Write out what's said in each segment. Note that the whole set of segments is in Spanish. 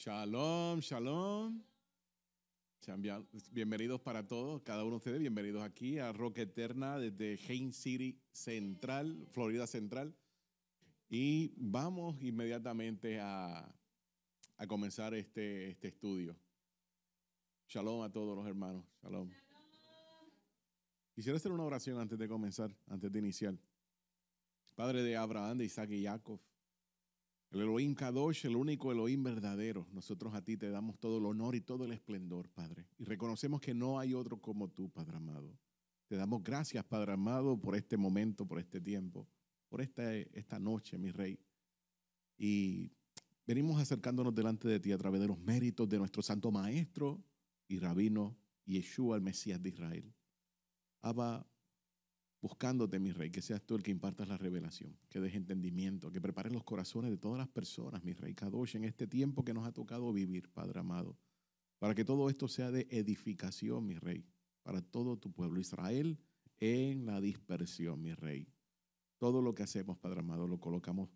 Shalom, shalom. Bienvenidos para todos, cada uno de ustedes, bienvenidos aquí a Rock Eterna desde Haines City Central, Florida Central. Y vamos inmediatamente a, comenzar este, este, estudio. Shalom a todos los hermanos, shalom. Quisiera hacer una oración antes de comenzar, antes de iniciar. Padre de Abraham, de Isaac y Jacob, el Elohim Kadosh, el único Elohim verdadero. Nosotros a ti te damos todo el honor y todo el esplendor, Padre. Y reconocemos que no hay otro como tú, Padre amado. Te damos gracias, Padre amado, por este momento, por este tiempo, por esta, esta noche, mi Rey. Y venimos acercándonos delante de ti a través de los méritos de nuestro Santo Maestro y Rabino Yeshua, el Mesías de Israel. Abba, buscándote, mi rey, que seas tú el que impartas la revelación, que des entendimiento, que prepares los corazones de todas las personas, mi rey Kadosh, en este tiempo que nos ha tocado vivir, Padre amado, para que todo esto sea de edificación, mi rey, para todo tu pueblo Israel en la dispersión, mi rey. Todo lo que hacemos, Padre amado, lo colocamos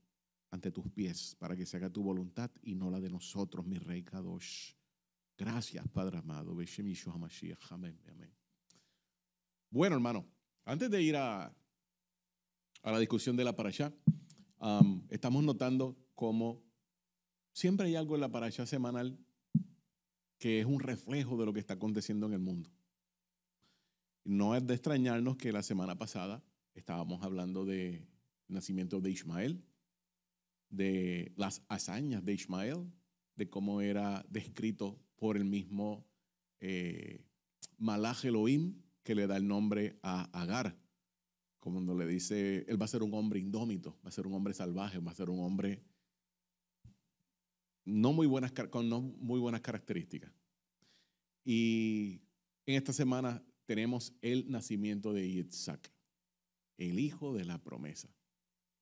ante tus pies para que se haga tu voluntad y no la de nosotros, mi rey Kadosh. Gracias, Padre amado. Amén. Bueno, hermano. Antes de ir a, la discusión de la parasha, estamos notando cómo siempre hay algo en la parasha semanal que es un reflejo de lo que está aconteciendo en el mundo. No es de extrañarnos que la semana pasada estábamos hablando del de nacimiento de Ismael, de las hazañas de Ismael, de cómo era descrito por el mismo eh, Elohim, que le da el nombre a Agar. Como cuando le dice, él va a ser un hombre indómito, va a ser un hombre salvaje, va a ser un hombre no muy buenas, con no muy buenas características. Y en esta semana tenemos el nacimiento de Yitzhak, el hijo de la promesa.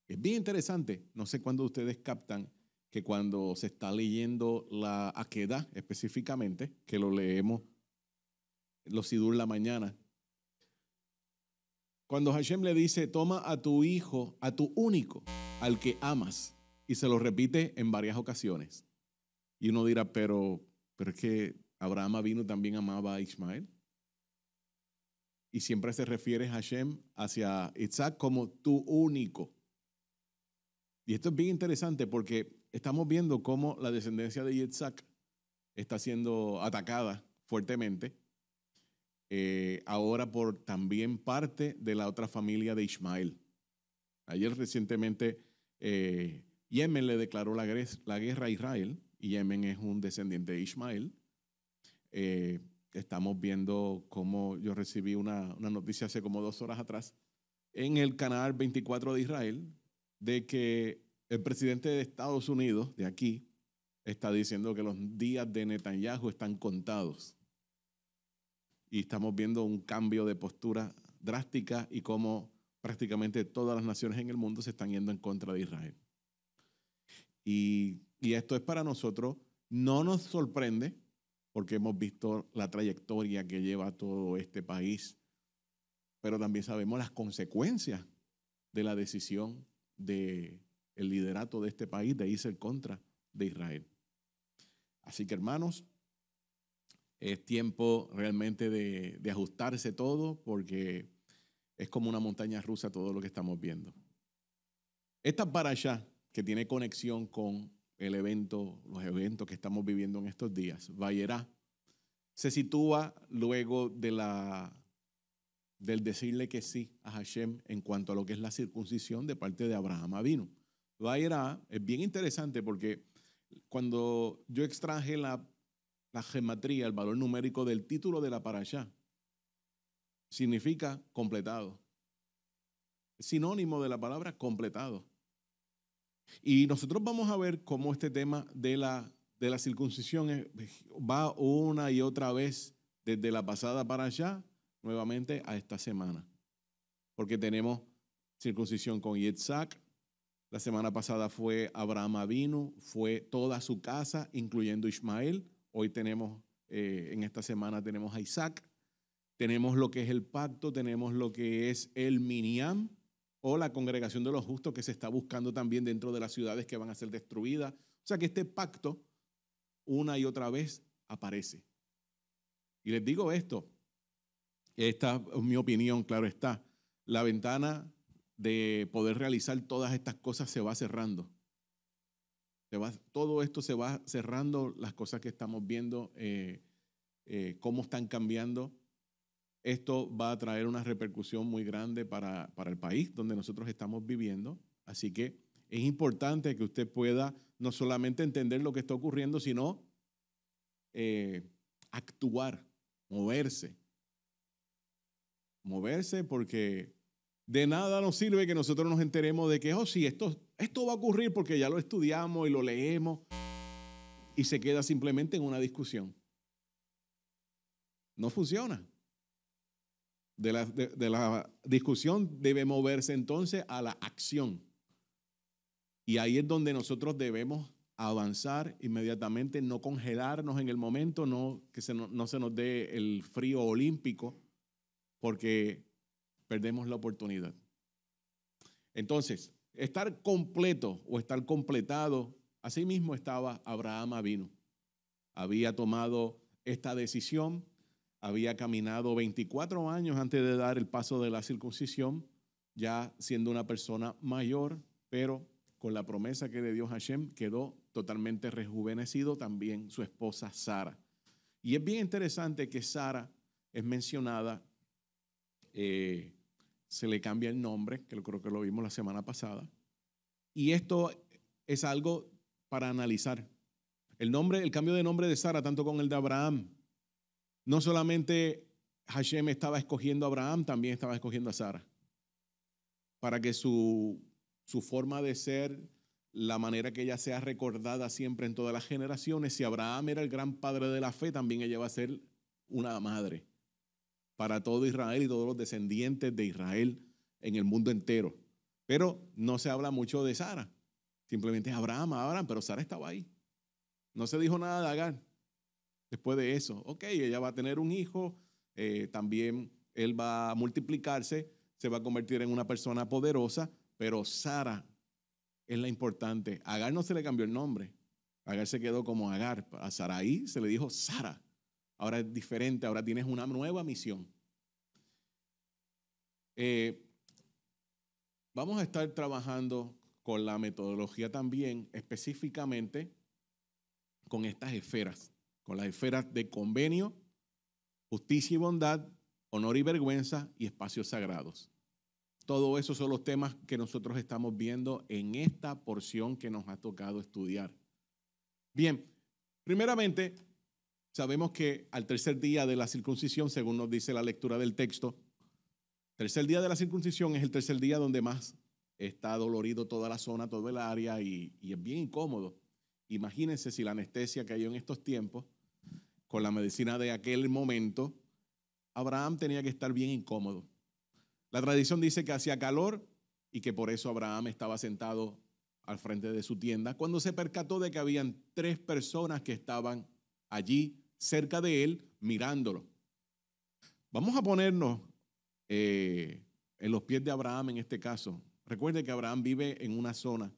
Es bien interesante, no sé cuándo ustedes captan que cuando se está leyendo la Aquedad específicamente, que lo leemos los Sidur la mañana, cuando Hashem le dice, toma a tu hijo, a tu único, al que amas, y se lo repite en varias ocasiones. Y uno dirá, pero, pero es que Abraham vino también amaba a Ismael. Y siempre se refiere Hashem hacia Isaac como tu único. Y esto es bien interesante porque estamos viendo cómo la descendencia de Isaac está siendo atacada fuertemente eh, ahora por también parte de la otra familia de Ismael. Ayer recientemente eh, Yemen le declaró la, guerra a Israel y Yemen es un descendiente de Ismael. Eh, estamos viendo cómo yo recibí una, una noticia hace como dos horas atrás en el canal 24 de Israel de que el presidente de Estados Unidos, de aquí, está diciendo que los días de Netanyahu están contados y estamos viendo un cambio de postura drástica y cómo prácticamente todas las naciones en el mundo se están yendo en contra de Israel. Y, esto es para nosotros, no nos sorprende, porque hemos visto la trayectoria que lleva todo este país, pero también sabemos las consecuencias de la decisión del de liderato de este país de irse en contra de Israel. Así que hermanos, es tiempo realmente de, ajustarse todo porque es como una montaña rusa todo lo que estamos viendo. Esta parasha, que tiene conexión con el evento, los eventos que estamos viviendo en estos días, Vallerá, se sitúa luego de la, del decirle que sí a Hashem en cuanto a lo que es la circuncisión de parte de Abraham Avino. Vayera es bien interesante porque cuando yo extraje la la gematría, el valor numérico del título de la allá, Significa completado. Sinónimo de la palabra completado. Y nosotros vamos a ver cómo este tema de la, de la circuncisión va una y otra vez desde la pasada para allá, nuevamente a esta semana. Porque tenemos circuncisión con Yitzhak. La semana pasada fue Abraham Avinu, fue toda su casa, incluyendo Ismael. Hoy tenemos, eh, en esta semana tenemos a Isaac, tenemos lo que es el pacto, tenemos lo que es el Miniam o la congregación de los justos que se está buscando también dentro de las ciudades que van a ser destruidas. O sea que este pacto una y otra vez aparece. Y les digo esto, esta es mi opinión, claro está, la ventana de poder realizar todas estas cosas se va cerrando todo esto se va cerrando, las cosas que estamos viendo, eh, eh, cómo están cambiando. Esto va a traer una repercusión muy grande para, el país donde nosotros estamos viviendo. Así que es importante que usted pueda no solamente entender lo que está ocurriendo, sino eh, actuar, moverse. Moverse porque de nada nos sirve que nosotros nos enteremos de que, oh, si esto esto va a ocurrir porque ya lo estudiamos y lo leemos y se queda simplemente en una discusión. No funciona. De la, discusión debe moverse entonces a la acción. Y ahí es donde nosotros debemos avanzar inmediatamente, no congelarnos en el momento, no que no se nos dé el frío olímpico, porque perdemos la oportunidad. Entonces, Estar completo o estar completado, así mismo estaba Abraham Avino. Había tomado esta decisión, había caminado 24 años antes de dar el paso de la circuncisión, ya siendo una persona mayor, pero con la promesa que le dio Hashem, quedó totalmente rejuvenecido también su esposa Sara. Y es bien interesante que Sara es mencionada eh, se le cambia el nombre, que creo que lo vimos la semana pasada. Y esto es algo para analizar. El nombre, el cambio de nombre de Sara, tanto con el de Abraham, no solamente Hashem estaba escogiendo a Abraham, también estaba escogiendo a Sara. Para que su, su forma de ser, la manera que ella sea recordada siempre en todas las generaciones, si Abraham era el gran padre de la fe, también ella va a ser una madre para todo Israel y todos los descendientes de Israel en el mundo entero. Pero no se habla mucho de Sara. Simplemente Abraham, Abraham, pero Sara estaba ahí. No se dijo nada de Agar después de eso. Ok, ella va a tener un hijo, eh, también él va a multiplicarse, se va a convertir en una persona poderosa, pero Sara es la importante. Agar no se le cambió el nombre. Agar se quedó como Agar. A Saraí se le dijo Sara ahora es diferente, ahora tienes una nueva misión. Eh, vamos a estar trabajando con la metodología también, específicamente con estas esferas, con las esferas de convenio, justicia y bondad, honor y vergüenza y espacios sagrados. Todo eso son los temas que nosotros estamos viendo en esta porción que nos ha tocado estudiar. Bien, primeramente, Sabemos que al tercer día de la circuncisión, según nos dice la lectura del texto, tercer día de la circuncisión es el tercer día donde más está dolorido toda la zona, todo el área y, y es bien incómodo. Imagínense si la anestesia que hay en estos tiempos, con la medicina de aquel momento, Abraham tenía que estar bien incómodo. La tradición dice que hacía calor y que por eso Abraham estaba sentado al frente de su tienda cuando se percató de que habían tres personas que estaban allí cerca de él mirándolo. Vamos a ponernos eh, en los pies de Abraham en este caso. Recuerde que Abraham vive en una zona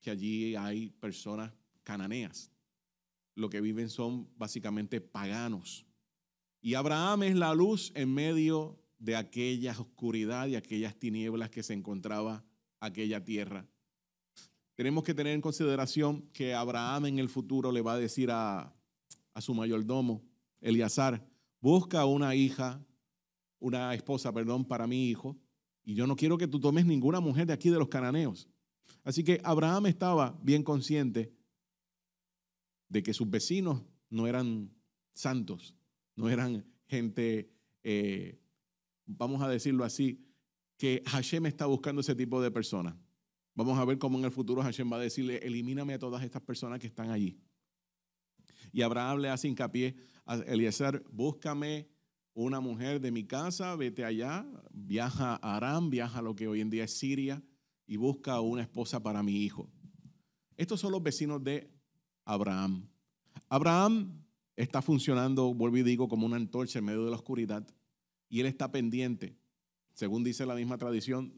que allí hay personas cananeas. Lo que viven son básicamente paganos. Y Abraham es la luz en medio de aquella oscuridad y aquellas tinieblas que se encontraba aquella tierra. Tenemos que tener en consideración que Abraham en el futuro le va a decir a, a su mayordomo, Eliazar, busca una hija, una esposa, perdón, para mi hijo, y yo no quiero que tú tomes ninguna mujer de aquí de los cananeos. Así que Abraham estaba bien consciente de que sus vecinos no eran santos, no eran gente, eh, vamos a decirlo así, que Hashem está buscando ese tipo de personas. Vamos a ver cómo en el futuro Hashem va a decirle, elimíname a todas estas personas que están allí. Y Abraham le hace hincapié a Eliezer, búscame una mujer de mi casa, vete allá, viaja a Aram, viaja a lo que hoy en día es Siria y busca una esposa para mi hijo. Estos son los vecinos de Abraham. Abraham está funcionando, vuelvo y digo, como una antorcha en medio de la oscuridad y él está pendiente, según dice la misma tradición,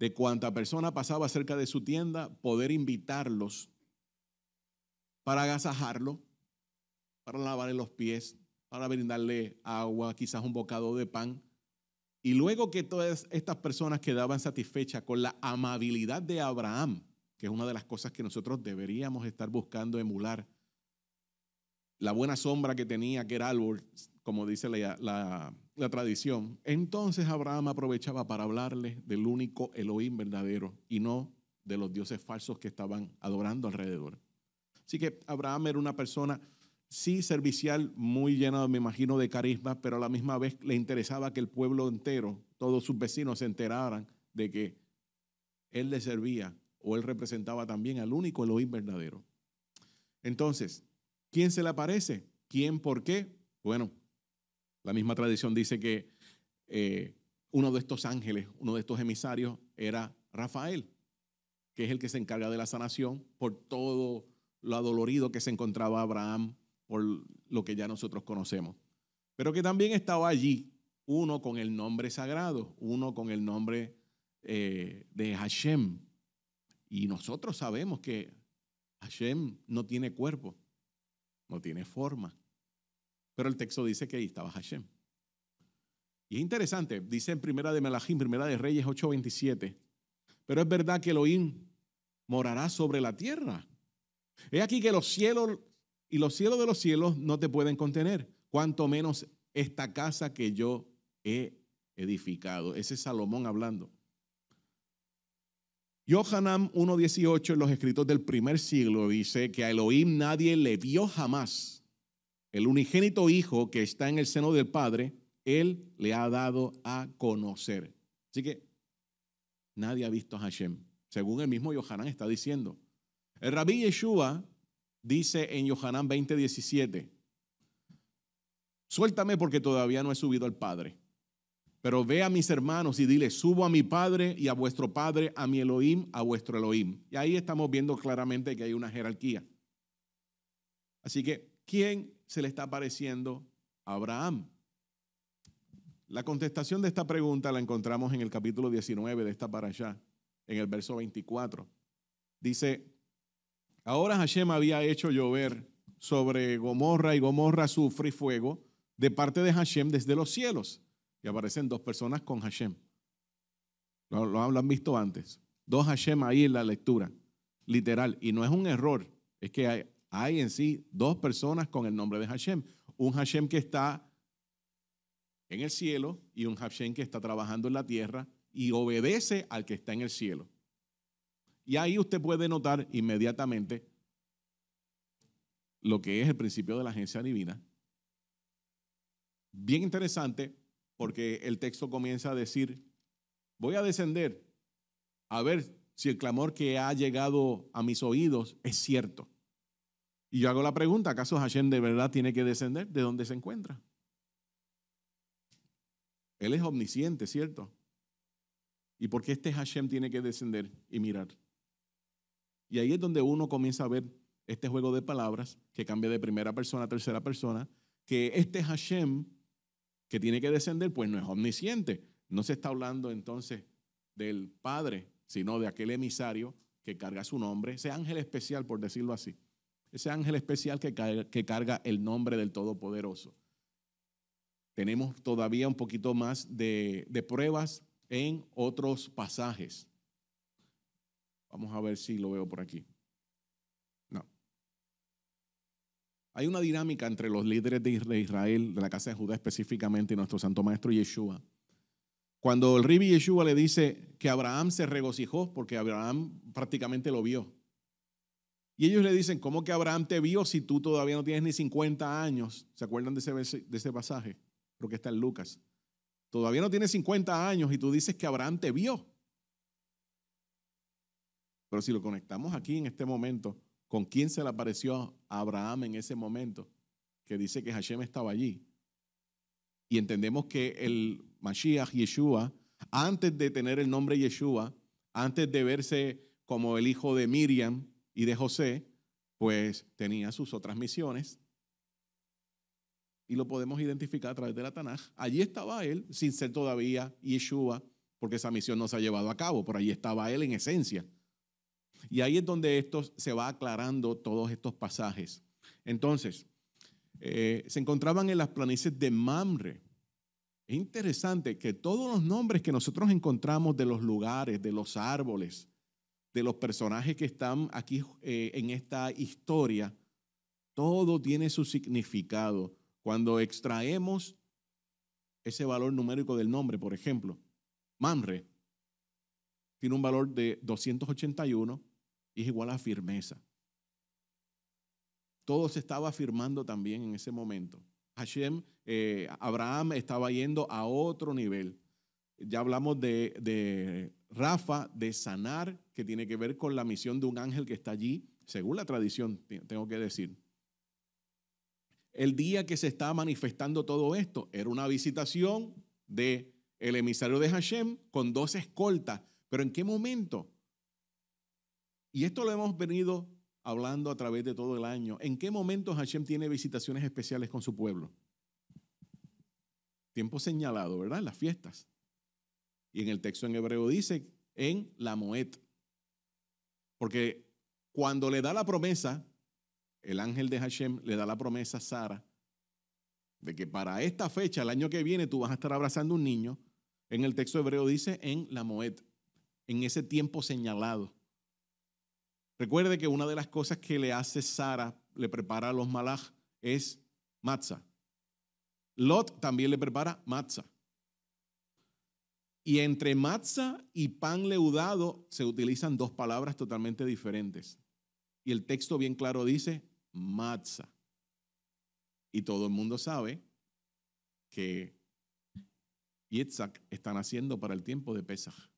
de cuanta persona pasaba cerca de su tienda, poder invitarlos para agasajarlo para lavarle los pies, para brindarle agua, quizás un bocado de pan. Y luego que todas estas personas quedaban satisfechas con la amabilidad de Abraham, que es una de las cosas que nosotros deberíamos estar buscando emular, la buena sombra que tenía, que era árbol, como dice la, tradición, entonces Abraham aprovechaba para hablarle del único Elohim verdadero y no de los dioses falsos que estaban adorando alrededor. Así que Abraham era una persona sí servicial, muy lleno, me imagino, de carisma, pero a la misma vez le interesaba que el pueblo entero, todos sus vecinos, se enteraran de que él le servía o él representaba también al único Elohim verdadero. Entonces, ¿quién se le aparece? ¿Quién por qué? Bueno, la misma tradición dice que eh, uno de estos ángeles, uno de estos emisarios era Rafael, que es el que se encarga de la sanación por todo lo adolorido que se encontraba Abraham por lo que ya nosotros conocemos, pero que también estaba allí uno con el nombre sagrado, uno con el nombre eh, de Hashem. Y nosotros sabemos que Hashem no tiene cuerpo, no tiene forma, pero el texto dice que ahí estaba Hashem. Y es interesante, dice en Primera de Melajim, Primera de Reyes 8:27, pero es verdad que Elohim morará sobre la tierra. He aquí que los cielos y los cielos de los cielos no te pueden contener, cuanto menos esta casa que yo he edificado. Ese es Salomón hablando. Yohanan 1.18 en los escritos del primer siglo dice que a Elohim nadie le vio jamás. El unigénito Hijo que está en el seno del Padre, Él le ha dado a conocer. Así que nadie ha visto a Hashem, según el mismo Yohanan está diciendo. El rabí Yeshua dice en Yohanan 20:17: suéltame porque todavía no he subido al Padre. Pero ve a mis hermanos y dile, subo a mi Padre y a vuestro Padre, a mi Elohim, a vuestro Elohim. Y ahí estamos viendo claramente que hay una jerarquía. Así que, ¿quién se le está pareciendo a Abraham? La contestación de esta pregunta la encontramos en el capítulo 19 de esta para allá, en el verso 24. Dice, Ahora Hashem había hecho llover sobre Gomorra y Gomorra sufre y fuego de parte de Hashem desde los cielos. Y aparecen dos personas con Hashem. Lo, lo, han visto antes. Dos Hashem ahí en la lectura, literal. Y no es un error, es que hay en sí dos personas con el nombre de Hashem. Un Hashem que está en el cielo y un Hashem que está trabajando en la tierra y obedece al que está en el cielo. Y ahí usted puede notar inmediatamente lo que es el principio de la agencia divina. Bien interesante porque el texto comienza a decir, voy a descender a ver si el clamor que ha llegado a mis oídos es cierto. Y yo hago la pregunta, ¿acaso Hashem de verdad tiene que descender de dónde se encuentra? Él es omnisciente, ¿cierto? ¿Y por qué este Hashem tiene que descender y mirar? Y ahí es donde uno comienza a ver este juego de palabras que cambia de primera persona a tercera persona, que este Hashem que tiene que descender, pues no es omnisciente. No se está hablando entonces del Padre, sino de aquel emisario que carga su nombre, ese ángel especial, por decirlo así, ese ángel especial que carga, que carga el nombre del Todopoderoso. Tenemos todavía un poquito más de pruebas en otros pasajes. Vamos a ver si lo veo por aquí. No. Hay una dinámica entre los líderes de Israel, de la casa de Judá específicamente, y nuestro santo maestro Yeshua. Cuando el Ribi Yeshua le dice que Abraham se regocijó porque Abraham prácticamente lo vio. Y ellos le dicen, ¿cómo que Abraham te vio si tú todavía no tienes ni 50 años? ¿Se acuerdan de ese, de ese pasaje? Creo que está en Lucas. Todavía no tienes 50 años y tú dices que Abraham te vio. Pero si lo conectamos aquí en este momento, ¿con quién se le apareció a Abraham en ese momento? Que dice que Hashem estaba allí. Y entendemos que el Mashiach Yeshua, antes de tener el nombre Yeshua, antes de verse como el hijo de Miriam y de José, pues tenía sus otras misiones. Y lo podemos identificar a través de la Tanaj. Allí estaba él, sin ser todavía Yeshua, porque esa misión no se ha llevado a cabo, pero allí estaba él en esencia. Y ahí es donde esto se va aclarando todos estos pasajes. Entonces, eh, se encontraban en las planicies de Mamre. Es interesante que todos los nombres que nosotros encontramos de los lugares, de los árboles, de los personajes que están aquí eh, en esta historia, todo tiene su significado. Cuando extraemos ese valor numérico del nombre, por ejemplo, Mamre tiene un valor de 281 es igual a firmeza. Todo se estaba afirmando también en ese momento. Hashem, eh, Abraham estaba yendo a otro nivel. Ya hablamos de, Rafa, de sanar, que tiene que ver con la misión de un ángel que está allí, según la tradición, tengo que decir. El día que se estaba manifestando todo esto era una visitación de el emisario de Hashem con dos escoltas. Pero ¿en qué momento? Y esto lo hemos venido hablando a través de todo el año. ¿En qué momentos Hashem tiene visitaciones especiales con su pueblo? Tiempo señalado, ¿verdad? Las fiestas. Y en el texto en hebreo dice, en la moed. Porque cuando le da la promesa, el ángel de Hashem le da la promesa a Sara de que para esta fecha, el año que viene, tú vas a estar abrazando un niño. En el texto hebreo dice, en la moed, en ese tiempo señalado. Recuerde que una de las cosas que le hace Sara, le prepara a los malaj, es matzah. Lot también le prepara matzah. Y entre matzah y pan leudado se utilizan dos palabras totalmente diferentes. Y el texto bien claro dice matzah. Y todo el mundo sabe que Yitzhak están haciendo para el tiempo de Pesach.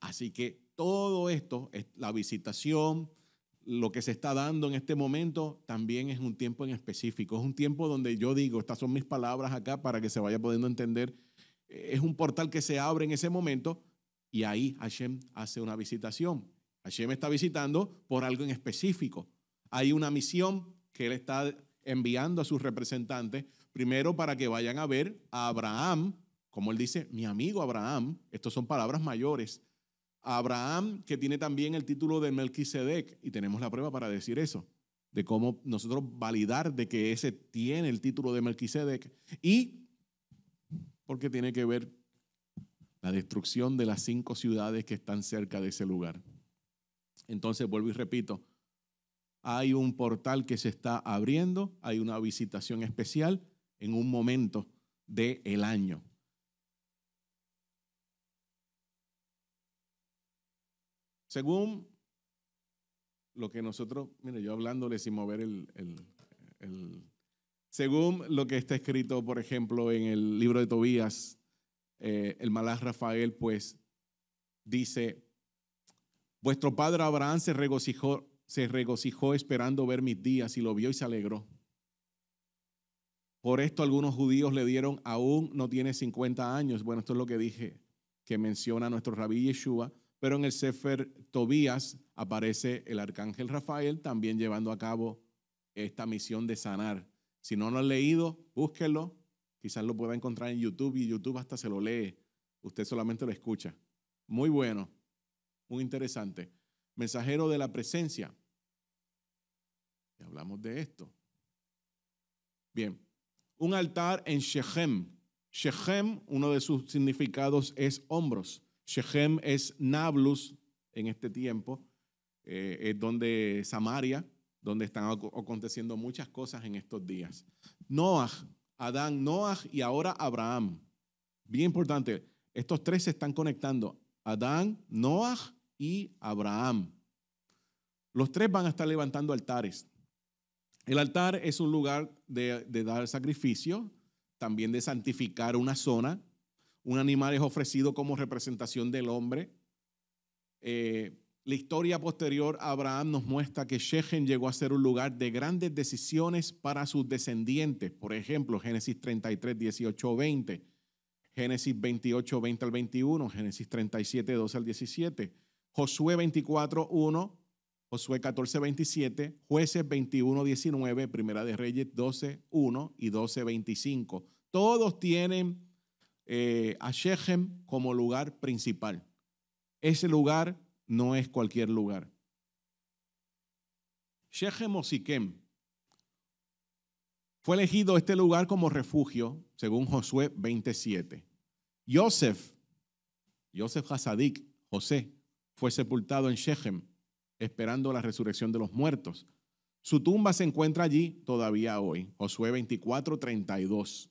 Así que todo esto, la visitación, lo que se está dando en este momento, también es un tiempo en específico. Es un tiempo donde yo digo, estas son mis palabras acá para que se vaya pudiendo entender. Es un portal que se abre en ese momento y ahí Hashem hace una visitación. Hashem está visitando por algo en específico. Hay una misión que él está enviando a sus representantes, primero para que vayan a ver a Abraham, como él dice, mi amigo Abraham, estas son palabras mayores, Abraham, que tiene también el título de Melquisedec, y tenemos la prueba para decir eso, de cómo nosotros validar de que ese tiene el título de Melquisedec, y porque tiene que ver la destrucción de las cinco ciudades que están cerca de ese lugar. Entonces, vuelvo y repito, hay un portal que se está abriendo, hay una visitación especial en un momento del año. Según lo que nosotros, mire, yo hablándole sin mover el, según lo que está escrito, por ejemplo, en el libro de Tobías, eh, el Malás Rafael, pues dice, vuestro padre Abraham se regocijó, se regocijó esperando ver mis días y lo vio y se alegró. Por esto algunos judíos le dieron, aún no tiene 50 años. Bueno, esto es lo que dije, que menciona nuestro rabí Yeshua pero en el Sefer Tobías aparece el arcángel Rafael también llevando a cabo esta misión de sanar. Si no lo han leído, búsquenlo. Quizás lo pueda encontrar en YouTube y YouTube hasta se lo lee. Usted solamente lo escucha. Muy bueno, muy interesante. Mensajero de la presencia. hablamos de esto. Bien, un altar en Shechem. Shechem, uno de sus significados es hombros. Shechem es Nablus en este tiempo, eh, es donde Samaria, donde están aconteciendo muchas cosas en estos días. Noah, Adán, Noah y ahora Abraham. Bien importante, estos tres se están conectando, Adán, Noah y Abraham. Los tres van a estar levantando altares. El altar es un lugar de, de dar sacrificio, también de santificar una zona, un animal es ofrecido como representación del hombre. Eh, la historia posterior a Abraham nos muestra que Shechem llegó a ser un lugar de grandes decisiones para sus descendientes. Por ejemplo, Génesis 33, 18, 20. Génesis 28, 20 al 21. Génesis 37, 12 al 17. Josué 24, 1. Josué 14, 27, jueces 21, 19, Primera de Reyes 12, 1 y 12, 25. Todos tienen eh, a Shechem como lugar principal. Ese lugar no es cualquier lugar. Shechem o Siquem fue elegido este lugar como refugio, según Josué 27. Joseph Joseph Hasadik, José, fue sepultado en Shechem, esperando la resurrección de los muertos. Su tumba se encuentra allí todavía hoy, Josué 24.32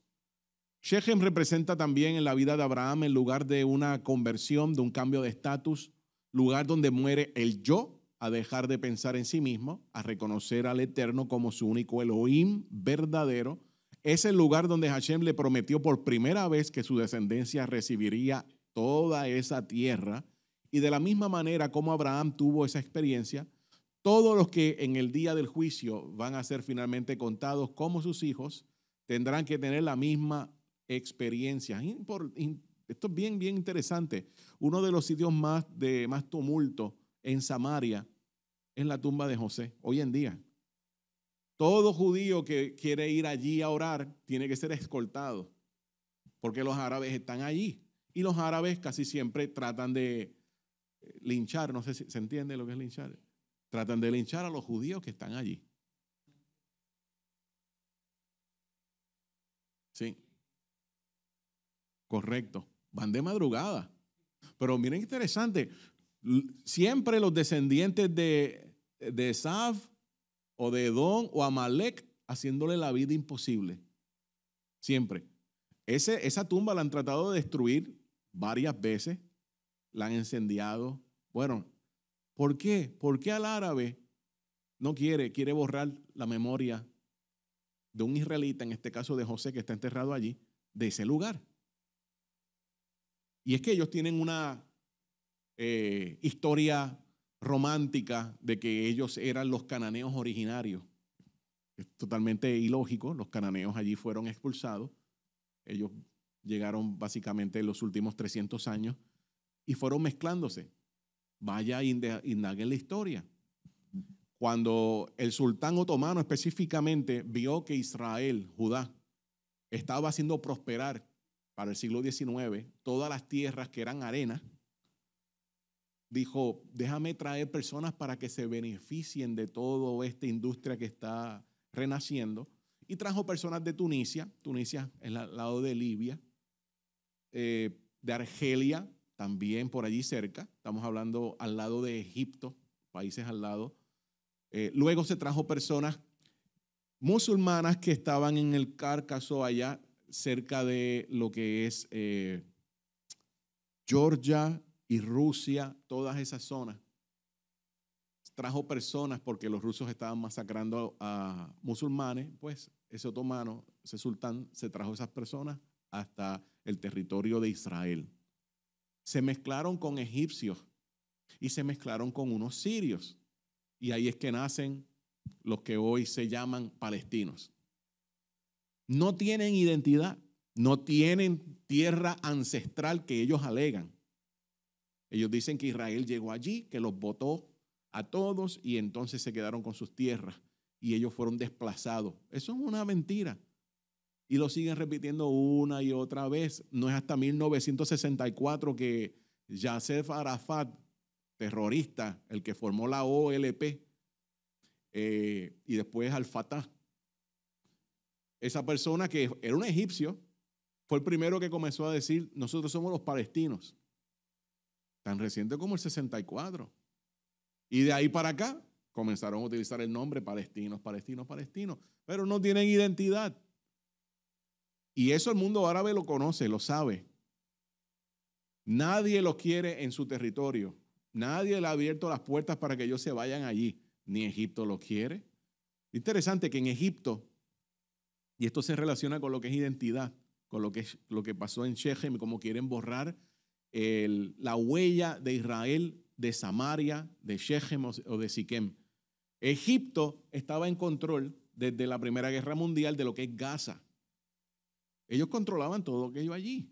Shechem representa también en la vida de Abraham el lugar de una conversión, de un cambio de estatus, lugar donde muere el yo, a dejar de pensar en sí mismo, a reconocer al Eterno como su único Elohim verdadero. Es el lugar donde Hashem le prometió por primera vez que su descendencia recibiría toda esa tierra. Y de la misma manera como Abraham tuvo esa experiencia, todos los que en el día del juicio van a ser finalmente contados como sus hijos tendrán que tener la misma experiencias. Esto es bien, bien interesante. Uno de los sitios más, de más tumulto en Samaria es la tumba de José, hoy en día. Todo judío que quiere ir allí a orar tiene que ser escoltado, porque los árabes están allí. Y los árabes casi siempre tratan de eh, linchar, no sé si se entiende lo que es linchar, tratan de linchar a los judíos que están allí. Correcto. Van de madrugada. Pero miren interesante. Siempre los descendientes de, de Saf o de Don o Amalek haciéndole la vida imposible. Siempre. esa tumba la han tratado de destruir varias veces. La han incendiado. Bueno, ¿por qué? ¿Por qué al árabe no quiere? Quiere borrar la memoria de un israelita, en este caso de José, que está enterrado allí, de ese lugar. Y es que ellos tienen una eh, historia romántica de que ellos eran los cananeos originarios. Es totalmente ilógico, los cananeos allí fueron expulsados. Ellos llegaron básicamente en los últimos 300 años y fueron mezclándose. Vaya, indague la historia. Cuando el sultán otomano específicamente vio que Israel, Judá, estaba haciendo prosperar para el siglo XIX, todas las tierras que eran arena, dijo, déjame traer personas para que se beneficien de toda esta industria que está renaciendo. Y trajo personas de Tunisia, Tunisia es al lado de Libia, eh, de Argelia, también por allí cerca, estamos hablando al lado de Egipto, países al lado. Eh, luego se trajo personas musulmanas que estaban en el Cárcaso allá, cerca de lo que es eh, Georgia y Rusia, todas esas zonas. Trajo personas porque los rusos estaban masacrando a musulmanes, pues ese otomano, ese sultán, se trajo esas personas hasta el territorio de Israel. Se mezclaron con egipcios y se mezclaron con unos sirios. Y ahí es que nacen los que hoy se llaman palestinos. No tienen identidad, no tienen tierra ancestral que ellos alegan. Ellos dicen que Israel llegó allí, que los votó a todos y entonces se quedaron con sus tierras y ellos fueron desplazados. Eso es una mentira. Y lo siguen repitiendo una y otra vez. No es hasta 1964 que Yasser Arafat, terrorista, el que formó la OLP, eh, y después Al-Fatah, esa persona que era un egipcio fue el primero que comenzó a decir, nosotros somos los palestinos. Tan reciente como el 64. Y de ahí para acá comenzaron a utilizar el nombre palestinos, palestinos, palestinos, pero no tienen identidad. Y eso el mundo árabe lo conoce, lo sabe. Nadie los quiere en su territorio. Nadie le ha abierto las puertas para que ellos se vayan allí. Ni Egipto los quiere. Interesante que en Egipto y esto se relaciona con lo que es identidad, con lo que, es, lo que pasó en Shechem, como quieren borrar la huella de Israel, de Samaria, de Shechem o de Siquem. Egipto estaba en control desde la Primera Guerra Mundial de lo que es Gaza. Ellos controlaban todo aquello allí.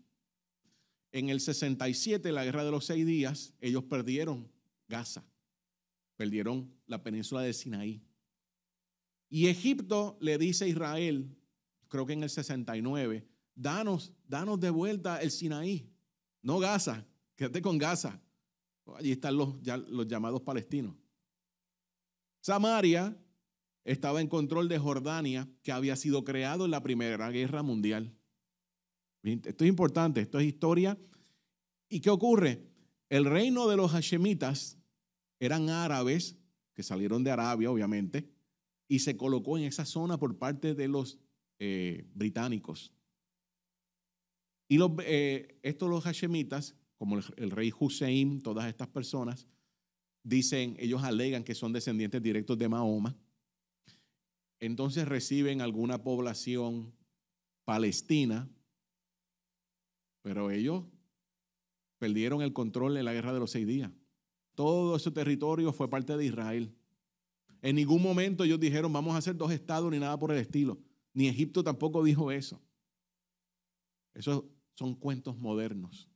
En el 67, la Guerra de los Seis Días, ellos perdieron Gaza, perdieron la península de Sinaí. Y Egipto le dice a Israel, creo que en el 69, danos, danos de vuelta el Sinaí, no Gaza, quédate con Gaza. Allí están los, los llamados palestinos. Samaria estaba en control de Jordania, que había sido creado en la Primera Guerra Mundial. Esto es importante, esto es historia. ¿Y qué ocurre? El reino de los hashemitas eran árabes, que salieron de Arabia, obviamente, y se colocó en esa zona por parte de los eh, británicos. Y los, eh, estos los hashemitas, como el, el, rey Hussein, todas estas personas, dicen, ellos alegan que son descendientes directos de Mahoma. Entonces reciben alguna población palestina, pero ellos perdieron el control en la guerra de los seis días. Todo ese territorio fue parte de Israel. En ningún momento ellos dijeron, vamos a hacer dos estados ni nada por el estilo. Ni Egipto tampoco dijo eso. Esos son cuentos modernos.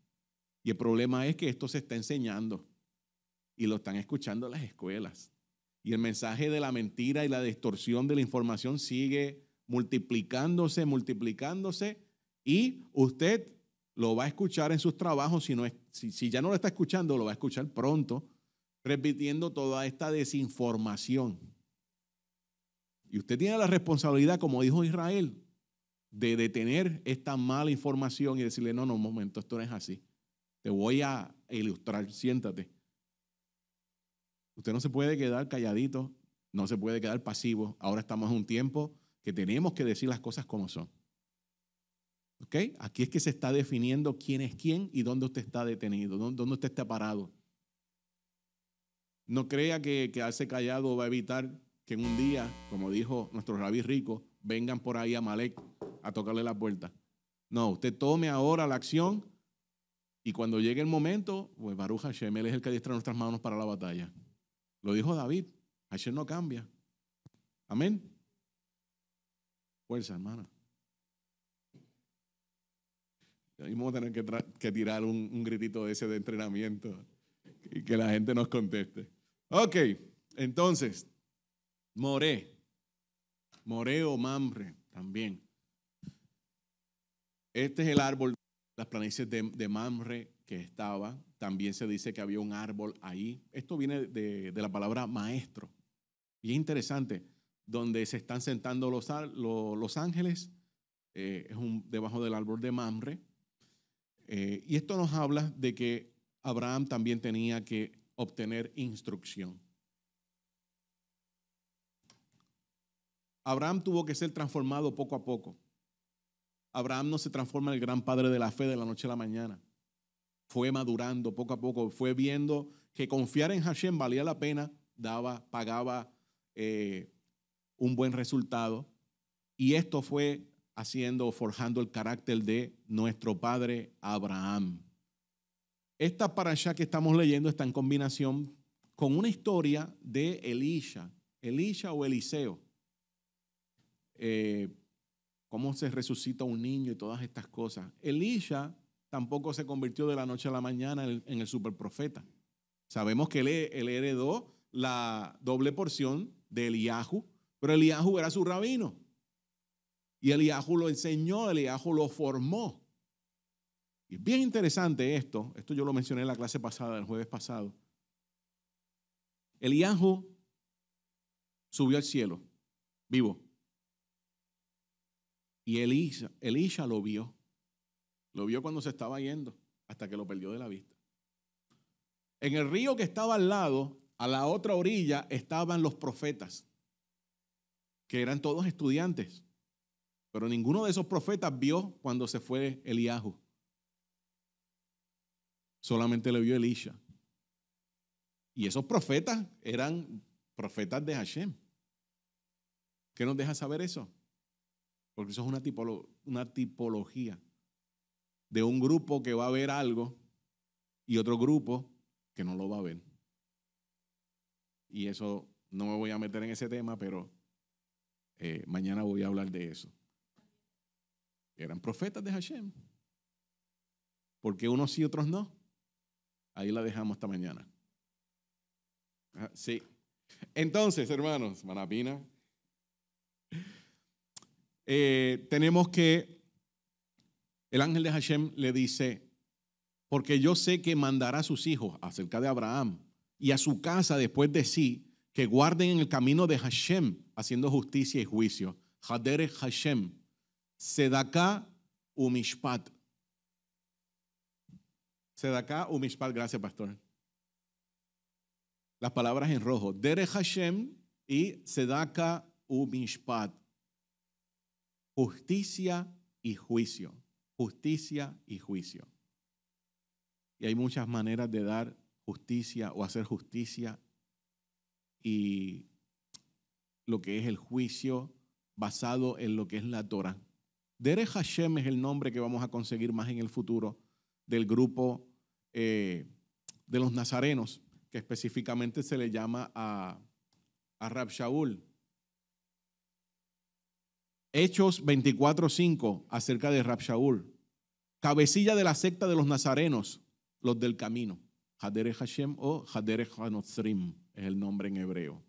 Y el problema es que esto se está enseñando y lo están escuchando las escuelas. Y el mensaje de la mentira y la distorsión de la información sigue multiplicándose, multiplicándose y usted lo va a escuchar en sus trabajos, si, no si ya no lo está escuchando, lo va a escuchar pronto, repitiendo toda esta desinformación. Y usted tiene la responsabilidad, como dijo Israel, de detener esta mala información y decirle, no, no, un momento, esto no es así. Te voy a ilustrar, siéntate. Usted no se puede quedar calladito, no se puede quedar pasivo. Ahora estamos en un tiempo que tenemos que decir las cosas como son. ¿Ok? Aquí es que se está definiendo quién es quién y dónde usted está detenido, dónde usted está parado. No crea que quedarse callado va a evitar que en un día, como dijo nuestro rabí rico, vengan por ahí a Malek a tocarle la puerta. No, usted tome ahora la acción y cuando llegue el momento, pues Baruch Hashem, él es el que adiestra nuestras manos para la batalla. Lo dijo David, Hashem no cambia. Amén. Fuerza, hermana. vamos a tener que, tirar un, un, gritito de ese de entrenamiento y que la gente nos conteste. Ok, entonces, Moré. Moré o mamre también. Este es el árbol, las planicies de, mamre que estaba. También se dice que había un árbol ahí. Esto viene de, la palabra maestro. Y es interesante, donde se están sentando los, ángeles, eh, es un, debajo del árbol de mamre. Eh, y esto nos habla de que Abraham también tenía que obtener instrucción. Abraham tuvo que ser transformado poco a poco. Abraham no se transforma en el gran padre de la fe de la noche a la mañana. Fue madurando poco a poco, fue viendo que confiar en Hashem valía la pena, daba, pagaba eh, un buen resultado. Y esto fue haciendo, forjando el carácter de nuestro padre Abraham. Esta parasha que estamos leyendo está en combinación con una historia de Elisha, Elisha o Eliseo. Eh, cómo se resucita un niño y todas estas cosas. Elisha tampoco se convirtió de la noche a la mañana en el superprofeta. Sabemos que él, heredó la doble porción de Eliahu, pero Eliahu era su rabino. Y Eliahu lo enseñó, Eliahu lo formó. Y es bien interesante esto, esto yo lo mencioné en la clase pasada, el jueves pasado. Eliahu subió al cielo, vivo. Y Elisha, lo vio. Lo vio cuando se estaba yendo, hasta que lo perdió de la vista. En el río que estaba al lado, a la otra orilla, estaban los profetas, que eran todos estudiantes. Pero ninguno de esos profetas vio cuando se fue Eliahu. Solamente le vio Elisha. Y esos profetas eran profetas de Hashem. ¿Qué nos deja saber eso? porque eso es una, tipología de un grupo que va a ver algo y otro grupo que no lo va a ver. Y eso no me voy a meter en ese tema, pero eh, mañana voy a hablar de eso. Eran profetas de Hashem. ¿Por qué unos sí y otros no? Ahí la dejamos hasta mañana. Ah, sí. Entonces, hermanos, Manapina. Eh, tenemos que, el ángel de Hashem le dice, porque yo sé que mandará a sus hijos acerca de Abraham y a su casa después de sí, que guarden en el camino de Hashem, haciendo justicia y juicio. Hadere Hashem, sedaka Umishpat. Sedaka Umishpat, gracias pastor. Las palabras en rojo, Dere Hashem y Sedaka Umishpat justicia y juicio, justicia y juicio. Y hay muchas maneras de dar justicia o hacer justicia y lo que es el juicio basado en lo que es la Torah. Dere Hashem es el nombre que vamos a conseguir más en el futuro del grupo eh, de los nazarenos, que específicamente se le llama a, a Rab Shaul, Hechos 24:5 acerca de Rabshaul, cabecilla de la secta de los nazarenos, los del camino. Hadere Hashem o Hadere Hanotrim es el nombre en hebreo.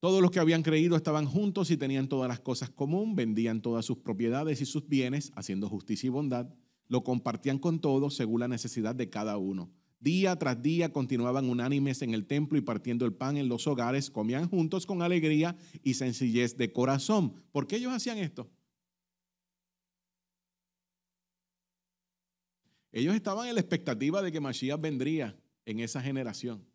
Todos los que habían creído estaban juntos y tenían todas las cosas común, vendían todas sus propiedades y sus bienes, haciendo justicia y bondad, lo compartían con todos según la necesidad de cada uno Día tras día continuaban unánimes en el templo y partiendo el pan en los hogares, comían juntos con alegría y sencillez de corazón. ¿Por qué ellos hacían esto? Ellos estaban en la expectativa de que Masías vendría en esa generación.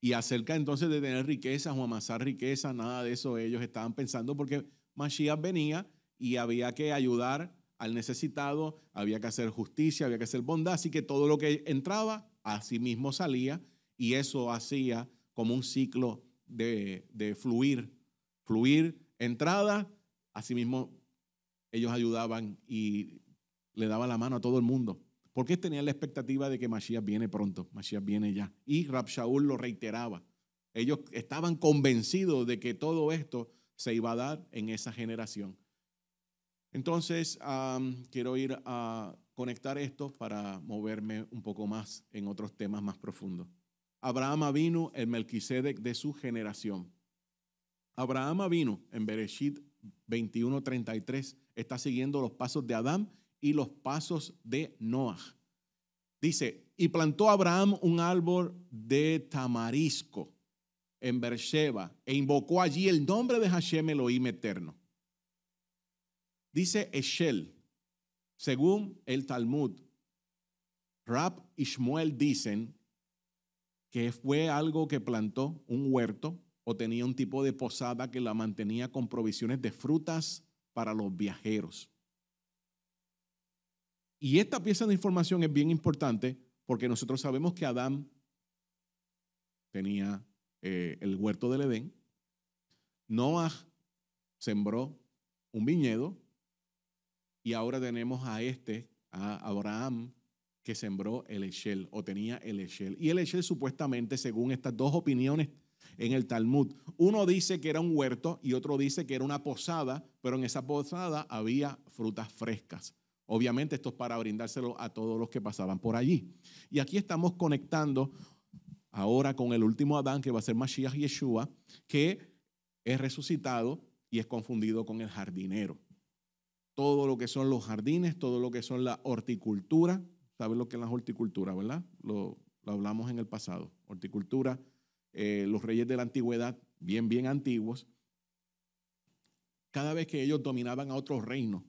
Y acerca entonces de tener riquezas o amasar riquezas, nada de eso ellos estaban pensando porque Masías venía y había que ayudar al necesitado, había que hacer justicia, había que hacer bondad, así que todo lo que entraba, a sí mismo salía y eso hacía como un ciclo de, de fluir, fluir, entrada, asimismo ellos ayudaban y le daban la mano a todo el mundo, porque tenían la expectativa de que Masías viene pronto, Masías viene ya. Y Rab Shaul lo reiteraba. Ellos estaban convencidos de que todo esto se iba a dar en esa generación. Entonces, quiero ir a conectar esto para moverme un poco más en otros temas más profundos. Abraham vino el Melquisedec de su generación. Abraham vino en Bereshit 21:33, está siguiendo los pasos de Adán y los pasos de Noah. Dice, y plantó Abraham un árbol de tamarisco en Beersheba e invocó allí el nombre de Hashem Elohim eterno. Dice Eshel, según el Talmud, Rab Shmuel dicen que fue algo que plantó un huerto o tenía un tipo de posada que la mantenía con provisiones de frutas para los viajeros. Y esta pieza de información es bien importante porque nosotros sabemos que Adán tenía eh, el huerto del Edén, Noah sembró un viñedo y ahora tenemos a este, a Abraham, que sembró el Eshel o tenía el Eshel. Y el Eshel supuestamente, según estas dos opiniones en el Talmud, uno dice que era un huerto y otro dice que era una posada, pero en esa posada había frutas frescas. Obviamente esto es para brindárselo a todos los que pasaban por allí. Y aquí estamos conectando ahora con el último Adán, que va a ser Mashiach Yeshua, que es resucitado y es confundido con el jardinero todo lo que son los jardines, todo lo que son la horticultura. ¿Sabes lo que es la horticultura, verdad? Lo, hablamos en el pasado. Horticultura, eh, los reyes de la antigüedad, bien, bien antiguos. Cada vez que ellos dominaban a otros reinos,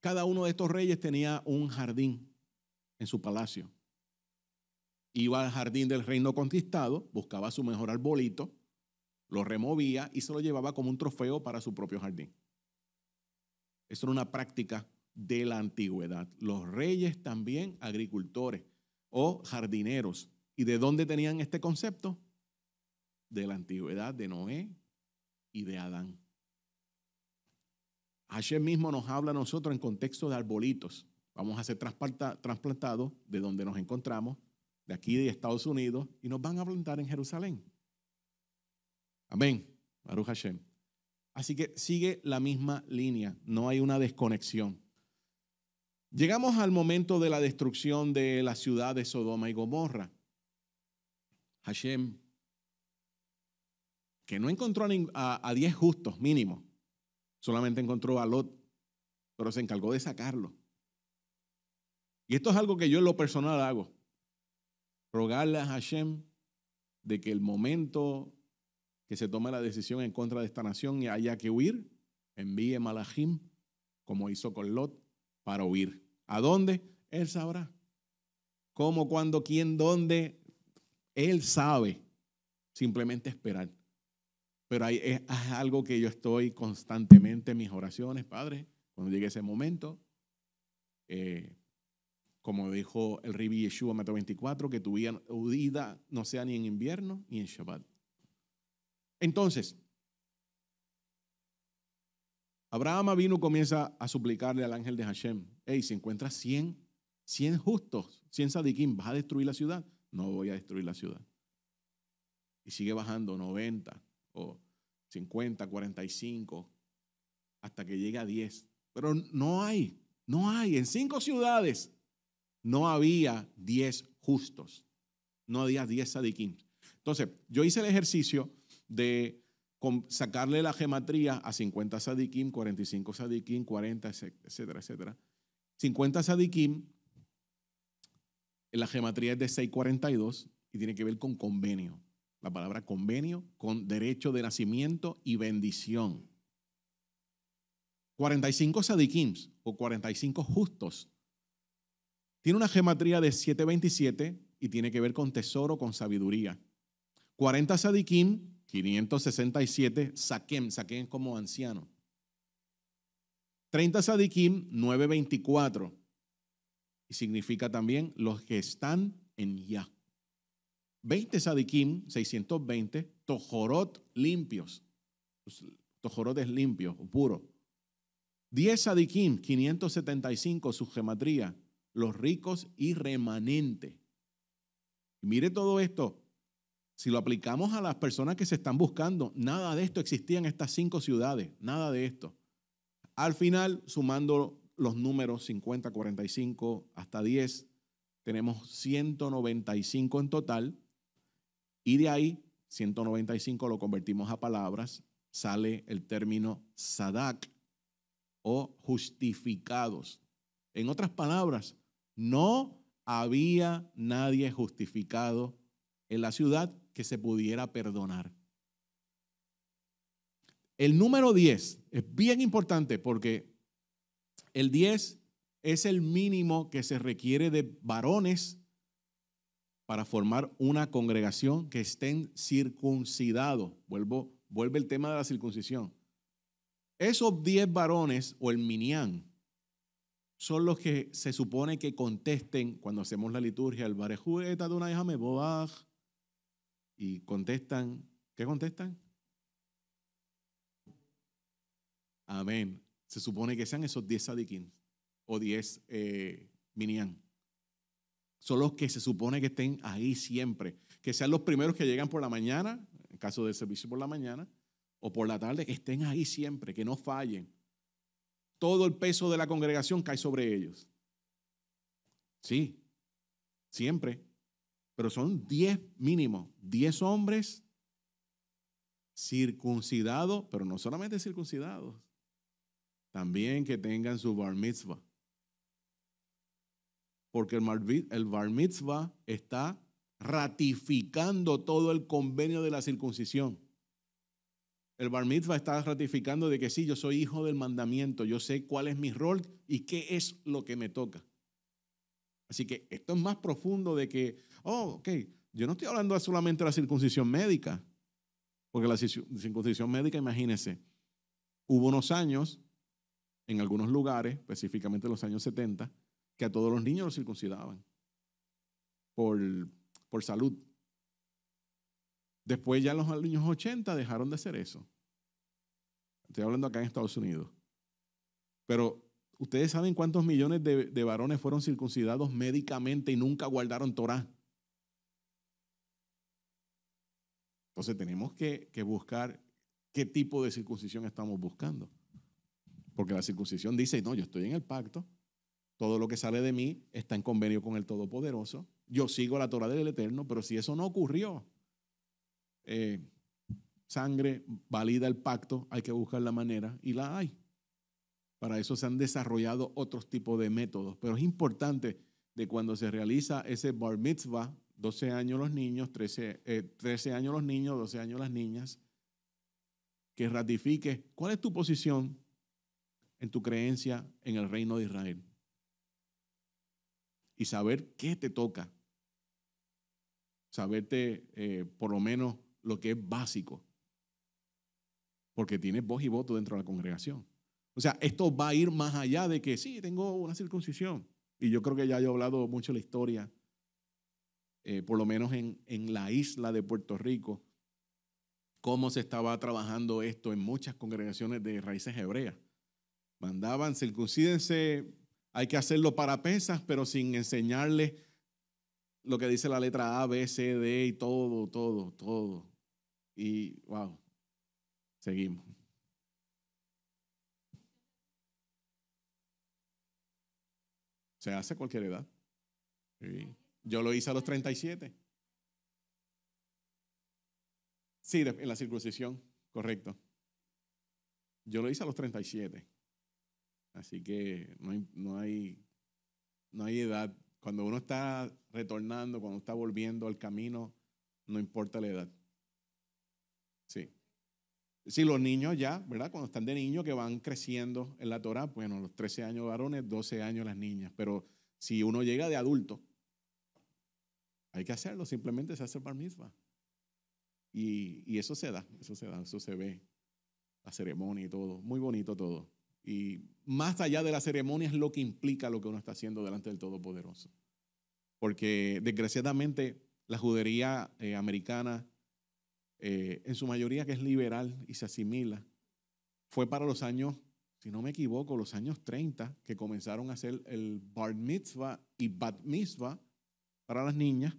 cada uno de estos reyes tenía un jardín en su palacio. Iba al jardín del reino conquistado, buscaba su mejor arbolito, lo removía y se lo llevaba como un trofeo para su propio jardín. Eso era una práctica de la antigüedad. Los reyes también agricultores o jardineros. ¿Y de dónde tenían este concepto? De la antigüedad de Noé y de Adán. Hashem mismo nos habla a nosotros en contexto de arbolitos. Vamos a ser trasplantados de donde nos encontramos, de aquí de Estados Unidos, y nos van a plantar en Jerusalén. Amén. Baruch Hashem. Así que sigue la misma línea, no hay una desconexión. Llegamos al momento de la destrucción de la ciudad de Sodoma y Gomorra. Hashem, que no encontró a diez justos mínimo, solamente encontró a Lot, pero se encargó de sacarlo. Y esto es algo que yo en lo personal hago. Rogarle a Hashem de que el momento que se tome la decisión en contra de esta nación y haya que huir, envíe Malachim, como hizo con Lot, para huir. ¿A dónde? Él sabrá. ¿Cómo, cuándo, quién, dónde? Él sabe. Simplemente esperar. Pero hay, es, algo que yo estoy constantemente en mis oraciones, Padre, cuando llegue ese momento. Eh, como dijo el Ribi Yeshua, Mateo 24, que tu vida no sea ni en invierno ni en Shabbat. Entonces, Abraham vino comienza a suplicarle al ángel de Hashem, hey, si encuentras 100, 100 justos, 100 sadiquim, ¿vas a destruir la ciudad? No voy a destruir la ciudad. Y sigue bajando 90 o 50, 45, hasta que llega a 10. Pero no hay, no hay. En cinco ciudades no había 10 justos, no había 10 sadiquín. Entonces, yo hice el ejercicio de sacarle la gematría a 50 sadikim, 45 sadikim, 40, etcétera, etcétera. 50 sadikim, la gematría es de 642 y tiene que ver con convenio. La palabra convenio con derecho de nacimiento y bendición. 45 sadikims o 45 justos. Tiene una gematría de 727 y tiene que ver con tesoro, con sabiduría. 40 sadikim 567, Saquem, Saquem como anciano. 30 Sadikim, 924. Y significa también los que están en Ya. 20 Sadikim, 620, Tojorot limpios. Pues, Tojorot es limpio, puro. 10 Sadikim, 575, su gematría, los ricos y remanente. mire todo esto, si lo aplicamos a las personas que se están buscando, nada de esto existía en estas cinco ciudades, nada de esto. Al final, sumando los números 50, 45, hasta 10, tenemos 195 en total y de ahí 195 lo convertimos a palabras, sale el término sadak o justificados. En otras palabras, no había nadie justificado en la ciudad que se pudiera perdonar. El número 10 es bien importante porque el 10 es el mínimo que se requiere de varones para formar una congregación que estén circuncidados. Vuelvo, vuelve el tema de la circuncisión. Esos 10 varones o el minián son los que se supone que contesten cuando hacemos la liturgia, el barejueta eh, de una hija me y contestan, ¿qué contestan? Amén. Se supone que sean esos 10 sadikins o 10 eh, minian Son los que se supone que estén ahí siempre. Que sean los primeros que llegan por la mañana, en caso del servicio por la mañana, o por la tarde, que estén ahí siempre, que no fallen. Todo el peso de la congregación cae sobre ellos. Sí, siempre pero son 10 mínimo, 10 hombres circuncidados, pero no solamente circuncidados, también que tengan su bar mitzvah. Porque el bar mitzvah está ratificando todo el convenio de la circuncisión. El bar mitzvah está ratificando de que sí, yo soy hijo del mandamiento, yo sé cuál es mi rol y qué es lo que me toca. Así que esto es más profundo de que Oh, ok, yo no estoy hablando solamente de la circuncisión médica, porque la circuncisión médica, imagínense, hubo unos años, en algunos lugares, específicamente en los años 70, que a todos los niños los circuncidaban por, por salud. Después ya en los años 80 dejaron de hacer eso. Estoy hablando acá en Estados Unidos. Pero ustedes saben cuántos millones de, de varones fueron circuncidados médicamente y nunca guardaron Torah. Entonces tenemos que, buscar qué tipo de circuncisión estamos buscando. Porque la circuncisión dice, no, yo estoy en el pacto, todo lo que sale de mí está en convenio con el Todopoderoso, yo sigo la Torah del Eterno, pero si eso no ocurrió, eh, sangre valida el pacto, hay que buscar la manera y la hay. Para eso se han desarrollado otros tipos de métodos, pero es importante de cuando se realiza ese bar mitzvah 12 años los niños, 13, eh, años los niños, 12 años las niñas, que ratifique cuál es tu posición en tu creencia en el reino de Israel. Y saber qué te toca. Saberte eh, por lo menos lo que es básico. Porque tienes voz y voto dentro de la congregación. O sea, esto va a ir más allá de que sí, tengo una circuncisión. Y yo creo que ya he hablado mucho de la historia eh, por lo menos en, en la isla de Puerto Rico, cómo se estaba trabajando esto en muchas congregaciones de raíces hebreas. Mandaban, circuncídense, hay que hacerlo para pesas, pero sin enseñarles lo que dice la letra A, B, C, D y todo, todo, todo. Y wow, seguimos. Se hace a cualquier edad. Sí. Yo lo hice a los 37. Sí, en la circuncisión, correcto. Yo lo hice a los 37. Así que no hay, no hay, edad. Cuando uno está retornando, cuando está volviendo al camino, no importa la edad. Sí. Sí, los niños ya, ¿verdad? Cuando están de niño que van creciendo en la Torah, bueno, los 13 años varones, 12 años las niñas. Pero si uno llega de adulto, hay que hacerlo, simplemente se hace el bar mitzvah. Y, eso se da, eso se da, eso se ve. La ceremonia y todo, muy bonito todo. Y más allá de la ceremonia es lo que implica lo que uno está haciendo delante del Todopoderoso. Porque desgraciadamente la judería eh, americana, eh, en su mayoría que es liberal y se asimila, fue para los años, si no me equivoco, los años 30, que comenzaron a hacer el bar mitzvah y bat mitzvah para las niñas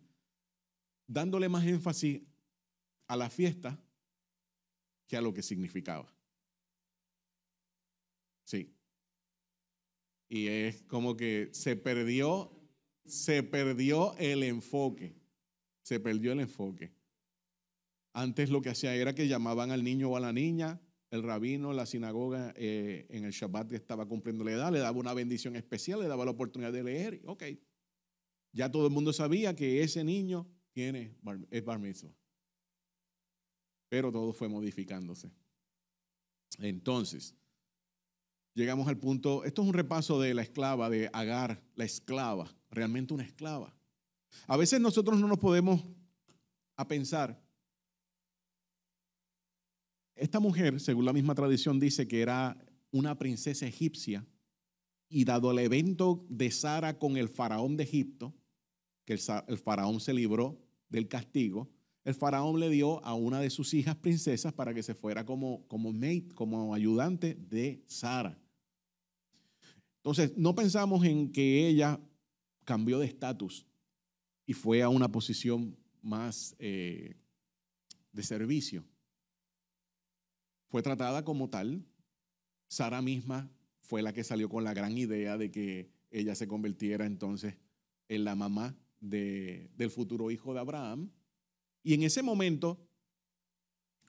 dándole más énfasis a la fiesta que a lo que significaba. Sí. Y es como que se perdió, se perdió el enfoque, se perdió el enfoque. Antes lo que hacía era que llamaban al niño o a la niña, el rabino, la sinagoga, eh, en el Shabbat que estaba cumpliendo la edad, le daba una bendición especial, le daba la oportunidad de leer. Ok, ya todo el mundo sabía que ese niño tiene es Pero todo fue modificándose. Entonces, llegamos al punto, esto es un repaso de la esclava, de Agar, la esclava, realmente una esclava. A veces nosotros no nos podemos a pensar. Esta mujer, según la misma tradición, dice que era una princesa egipcia y dado el evento de Sara con el faraón de Egipto, que el, faraón se libró del castigo, el faraón le dio a una de sus hijas princesas para que se fuera como, como mate, como ayudante de Sara. Entonces, no pensamos en que ella cambió de estatus y fue a una posición más eh, de servicio. Fue tratada como tal. Sara misma fue la que salió con la gran idea de que ella se convirtiera entonces en la mamá del futuro hijo de Abraham. Y en ese momento,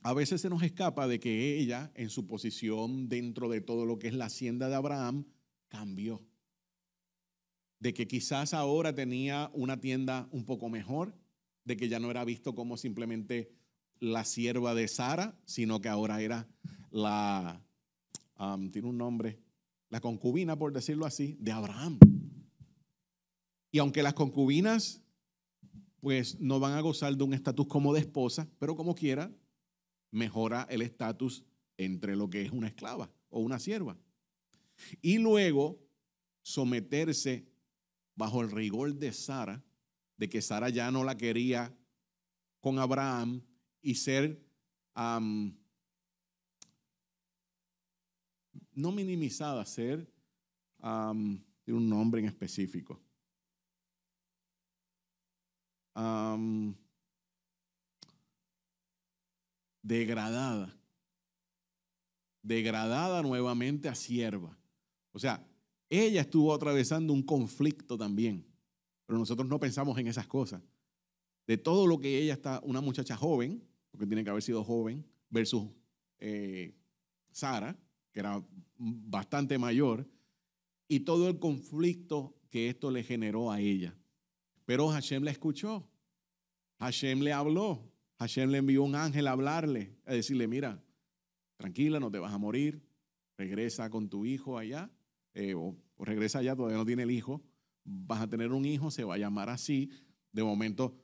a veces se nos escapa de que ella, en su posición dentro de todo lo que es la hacienda de Abraham, cambió. De que quizás ahora tenía una tienda un poco mejor, de que ya no era visto como simplemente la sierva de Sara, sino que ahora era la, tiene un nombre, la concubina, por decirlo así, de Abraham. Y aunque las concubinas, pues no van a gozar de un estatus como de esposa, pero como quiera, mejora el estatus entre lo que es una esclava o una sierva. Y luego someterse bajo el rigor de Sara, de que Sara ya no la quería con Abraham y ser, no minimizada, ser, un nombre en específico degradada, degradada nuevamente a sierva. O sea, ella estuvo atravesando un conflicto también, pero nosotros no pensamos en esas cosas. De todo lo que ella está, una muchacha joven, porque tiene que haber sido joven, versus eh, Sara, que era bastante mayor, y todo el conflicto que esto le generó a ella. Pero Hashem la escuchó. Hashem le habló. Hashem le envió un ángel a hablarle, a decirle, mira, tranquila, no te vas a morir. Regresa con tu hijo allá. Eh, o, regresa allá, todavía no tiene el hijo. Vas a tener un hijo, se va a llamar así. De momento,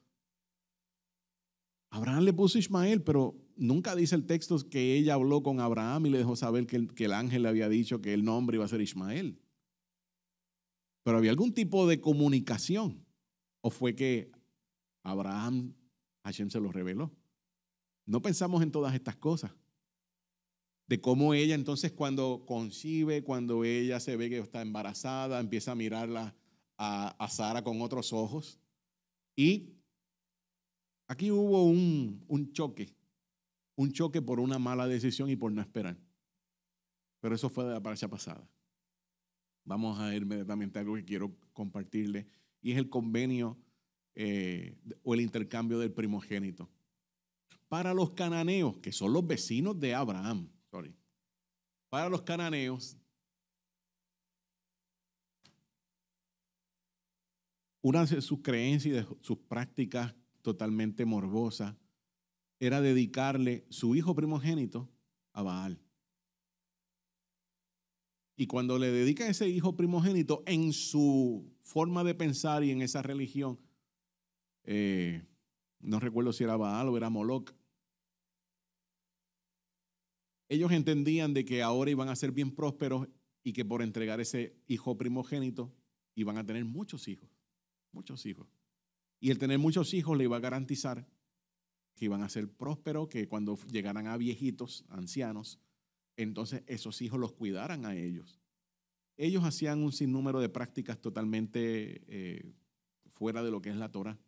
Abraham le puso Ismael, pero nunca dice el texto que ella habló con Abraham y le dejó saber que el, que el, ángel le había dicho que el nombre iba a ser Ismael. Pero había algún tipo de comunicación. ¿O fue que Abraham, Hashem se lo reveló? No pensamos en todas estas cosas. De cómo ella entonces cuando concibe, cuando ella se ve que está embarazada, empieza a mirarla a, Sara con otros ojos. Y aquí hubo un, un choque, un choque por una mala decisión y por no esperar. Pero eso fue de la parcha pasada. Vamos a ir inmediatamente a algo que quiero compartirle y es el convenio eh, o el intercambio del primogénito. Para los cananeos, que son los vecinos de Abraham, para los cananeos, una de sus creencias y de sus prácticas totalmente morbosas era dedicarle su hijo primogénito a Baal. Y cuando le dedica ese hijo primogénito, en su forma de pensar y en esa religión, eh, no recuerdo si era Baal o era Moloch, ellos entendían de que ahora iban a ser bien prósperos y que por entregar ese hijo primogénito iban a tener muchos hijos, muchos hijos. Y el tener muchos hijos le iba a garantizar que iban a ser prósperos, que cuando llegaran a viejitos, ancianos, entonces esos hijos los cuidaran a ellos. Ellos hacían un sinnúmero de prácticas totalmente eh, fuera de lo que es la Torah.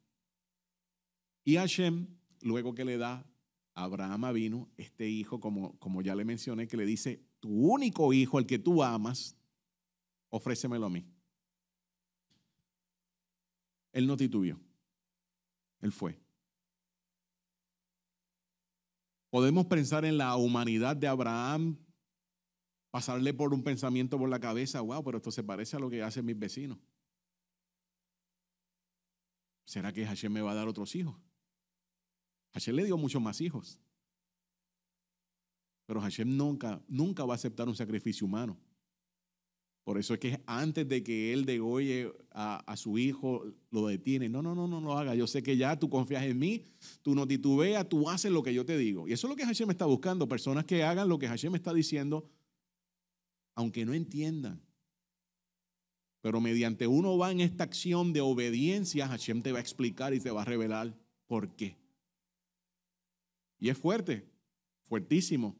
Y Hashem, luego que le da a Abraham vino este hijo, como, como ya le mencioné, que le dice, tu único hijo, el que tú amas, ofrécemelo a mí. Él no titubió. Él fue. Podemos pensar en la humanidad de Abraham, pasarle por un pensamiento por la cabeza, wow, pero esto se parece a lo que hacen mis vecinos. ¿Será que Hashem me va a dar otros hijos? Hashem le dio muchos más hijos. Pero Hashem nunca, nunca va a aceptar un sacrificio humano. Por eso es que antes de que él degolle a, a, su hijo, lo detiene. No, no, no, no lo haga. Yo sé que ya tú confías en mí, tú no titubeas, tú haces lo que yo te digo. Y eso es lo que Hashem está buscando, personas que hagan lo que Hashem está diciendo, aunque no entiendan. Pero mediante uno va en esta acción de obediencia, Hashem te va a explicar y te va a revelar por qué. Y es fuerte, fuertísimo.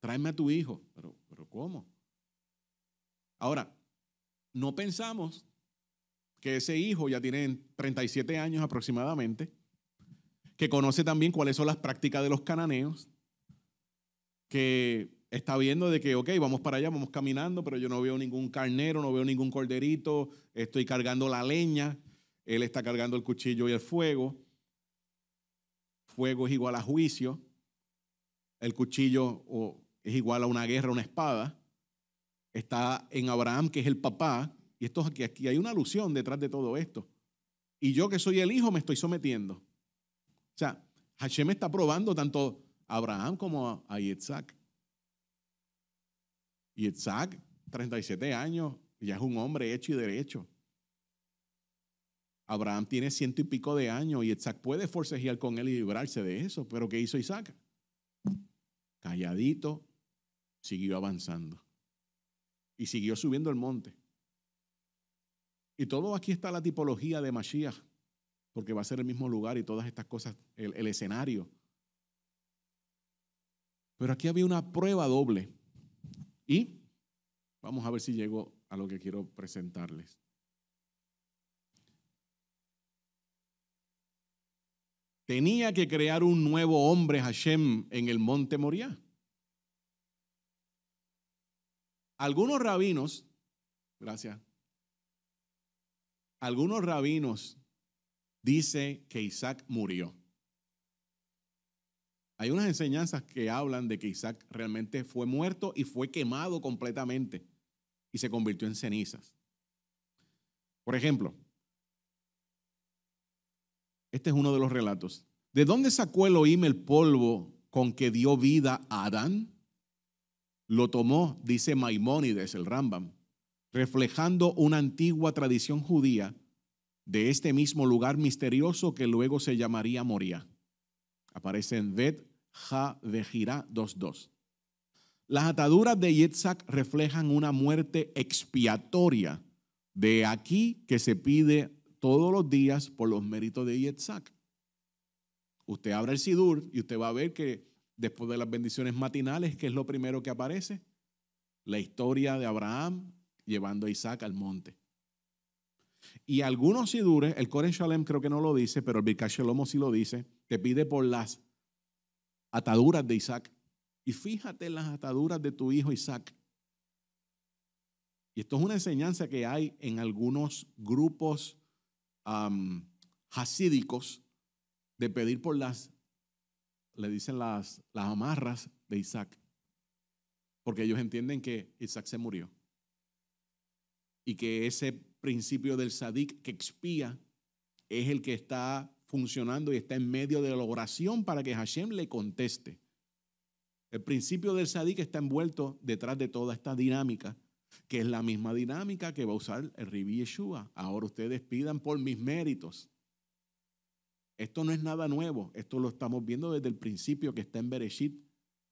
Tráeme a tu hijo. Pero, pero ¿cómo? Ahora, no pensamos que ese hijo ya tiene 37 años aproximadamente, que conoce también cuáles son las prácticas de los cananeos, que está viendo de que, ok, vamos para allá, vamos caminando, pero yo no veo ningún carnero, no veo ningún corderito, estoy cargando la leña, él está cargando el cuchillo y el fuego. Fuego es igual a juicio, el cuchillo es igual a una guerra, una espada está en Abraham, que es el papá, y esto aquí, aquí hay una alusión detrás de todo esto. Y yo que soy el hijo me estoy sometiendo. O sea, Hashem está probando tanto a Abraham como a Yitzhak. Yitzhak, 37 años, ya es un hombre hecho y derecho. Abraham tiene ciento y pico de años y Isaac puede forcejear con él y librarse de eso. Pero ¿qué hizo Isaac? Calladito, siguió avanzando y siguió subiendo el monte. Y todo aquí está la tipología de Mashiach, porque va a ser el mismo lugar y todas estas cosas, el, escenario. Pero aquí había una prueba doble. Y vamos a ver si llego a lo que quiero presentarles. Tenía que crear un nuevo hombre Hashem en el monte Moriah. Algunos rabinos, gracias, algunos rabinos dicen que Isaac murió. Hay unas enseñanzas que hablan de que Isaac realmente fue muerto y fue quemado completamente y se convirtió en cenizas. Por ejemplo, este es uno de los relatos. ¿De dónde sacó Elohim el polvo con que dio vida a Adán? lo tomó, dice Maimónides, el Rambam, reflejando una antigua tradición judía de este mismo lugar misterioso que luego se llamaría Moria. Aparece en Bet Ha Vejira 2.2. Las ataduras de Yitzhak reflejan una muerte expiatoria, de aquí que se pide todos los días por los méritos de Yitzhak. Usted abre el Sidur y usted va a ver que Después de las bendiciones matinales, que es lo primero que aparece? La historia de Abraham llevando a Isaac al monte. Y algunos sidures, el Kore Shalem creo que no lo dice, pero el Birkat Shalom sí lo dice, te pide por las ataduras de Isaac. Y fíjate en las ataduras de tu hijo Isaac. Y esto es una enseñanza que hay en algunos grupos hasídicos de pedir por las le dicen las, las amarras de Isaac, porque ellos entienden que Isaac se murió y que ese principio del sadik que expía es el que está funcionando y está en medio de la oración para que Hashem le conteste. El principio del sadik está envuelto detrás de toda esta dinámica, que es la misma dinámica que va a usar el Ribi Yeshua. Ahora ustedes pidan por mis méritos. Esto no es nada nuevo, esto lo estamos viendo desde el principio que está en Bereshit,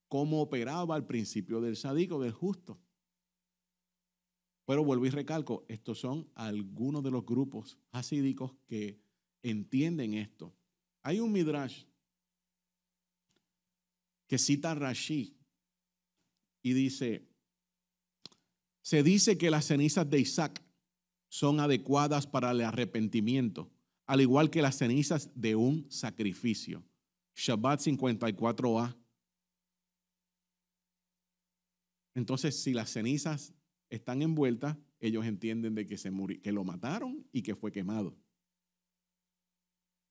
cómo operaba al principio del sádico, del justo. Pero vuelvo y recalco, estos son algunos de los grupos hasídicos que entienden esto. Hay un midrash que cita a Rashi y dice, se dice que las cenizas de Isaac son adecuadas para el arrepentimiento al igual que las cenizas de un sacrificio. Shabbat 54a. Entonces, si las cenizas están envueltas, ellos entienden de que, se muri que lo mataron y que fue quemado.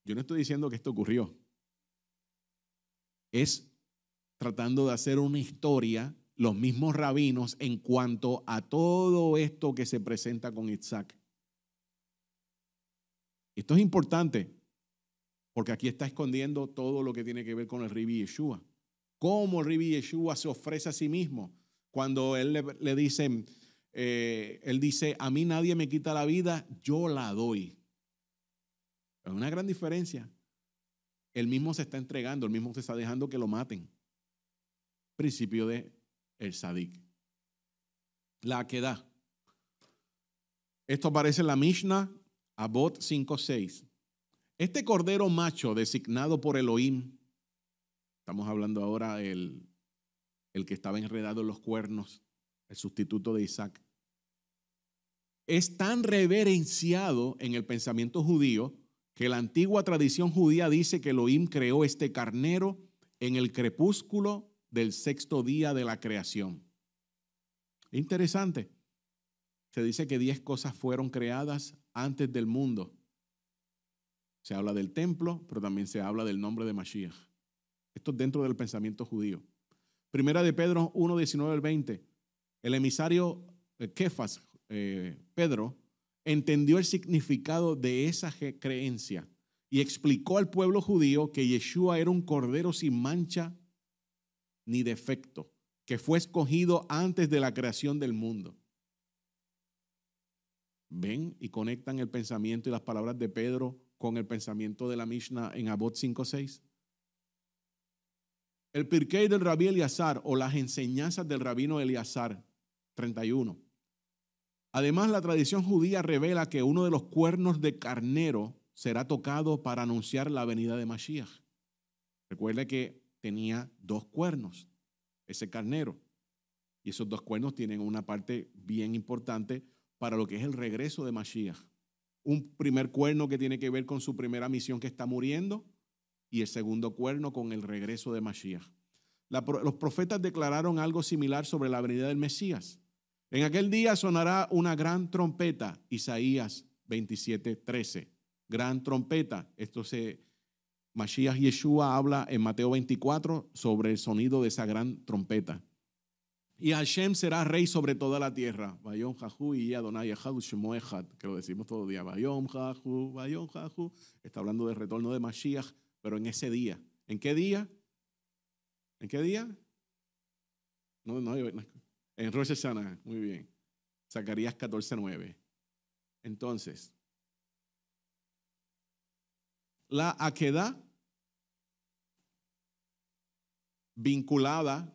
Yo no estoy diciendo que esto ocurrió. Es tratando de hacer una historia los mismos rabinos en cuanto a todo esto que se presenta con Isaac. Esto es importante, porque aquí está escondiendo todo lo que tiene que ver con el Ribi Yeshua. Cómo el Ribi Yeshua se ofrece a sí mismo. Cuando él le, dice, eh, él dice, a mí nadie me quita la vida, yo la doy. Es una gran diferencia. Él mismo se está entregando, él mismo se está dejando que lo maten. Principio de el sadik. La queda. Esto aparece en la Mishnah, Abot 5.6. Este cordero macho designado por Elohim, estamos hablando ahora del el que estaba enredado en los cuernos, el sustituto de Isaac, es tan reverenciado en el pensamiento judío que la antigua tradición judía dice que Elohim creó este carnero en el crepúsculo del sexto día de la creación. Interesante. Se dice que diez cosas fueron creadas antes del mundo. Se habla del templo, pero también se habla del nombre de Mashiach. Esto es dentro del pensamiento judío. Primera de Pedro 1, 19 al 20. El emisario eh, Kefas, eh, Pedro, entendió el significado de esa creencia y explicó al pueblo judío que Yeshua era un cordero sin mancha ni defecto, que fue escogido antes de la creación del mundo ven y conectan el pensamiento y las palabras de Pedro con el pensamiento de la Mishnah en Abot 5.6? El Pirkei del rabí Eliazar o las enseñanzas del rabino eliazar 31. Además, la tradición judía revela que uno de los cuernos de carnero será tocado para anunciar la venida de Mashiach. Recuerde que tenía dos cuernos, ese carnero. Y esos dos cuernos tienen una parte bien importante para lo que es el regreso de Mashiach. Un primer cuerno que tiene que ver con su primera misión que está muriendo y el segundo cuerno con el regreso de Mashiach. los profetas declararon algo similar sobre la venida del Mesías. En aquel día sonará una gran trompeta, Isaías 27, 13. Gran trompeta. Esto se, Mashiach Yeshua habla en Mateo 24 sobre el sonido de esa gran trompeta. Y Hashem será rey sobre toda la tierra. Bayom Jahu y Adonai que lo decimos todo el día. Bayom Jahu, Bayom Jahu. Está hablando del retorno de Mashiach, pero en ese día. ¿En qué día? ¿En qué día? No, no, en Rosh Hashanah, muy bien. Zacarías 14:9. Entonces, la aquedad vinculada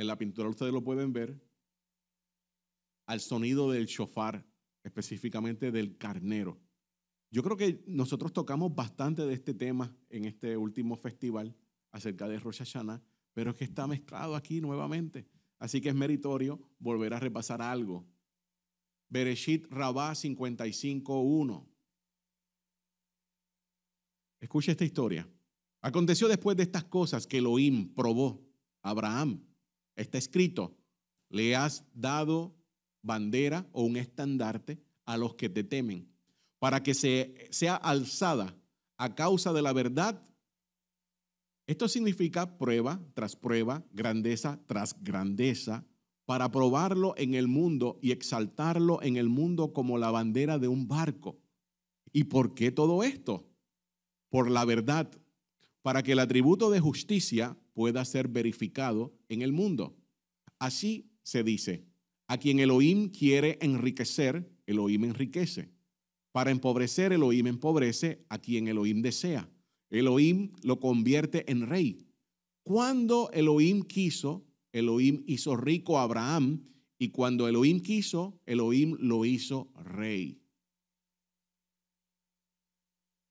en la pintura ustedes lo pueden ver al sonido del shofar, específicamente del carnero. Yo creo que nosotros tocamos bastante de este tema en este último festival acerca de Rosh Hashanah, pero es que está mezclado aquí nuevamente. Así que es meritorio volver a repasar algo. Bereshit Rabá 55.1. Escucha esta historia. Aconteció después de estas cosas que Elohim probó a Abraham Está escrito, le has dado bandera o un estandarte a los que te temen, para que se, sea alzada a causa de la verdad. Esto significa prueba tras prueba, grandeza tras grandeza, para probarlo en el mundo y exaltarlo en el mundo como la bandera de un barco. ¿Y por qué todo esto? Por la verdad, para que el atributo de justicia pueda ser verificado en el mundo. Así se dice, a quien Elohim quiere enriquecer, Elohim enriquece. Para empobrecer, Elohim empobrece a quien Elohim desea. Elohim lo convierte en rey. Cuando Elohim quiso, Elohim hizo rico a Abraham y cuando Elohim quiso, Elohim lo hizo rey.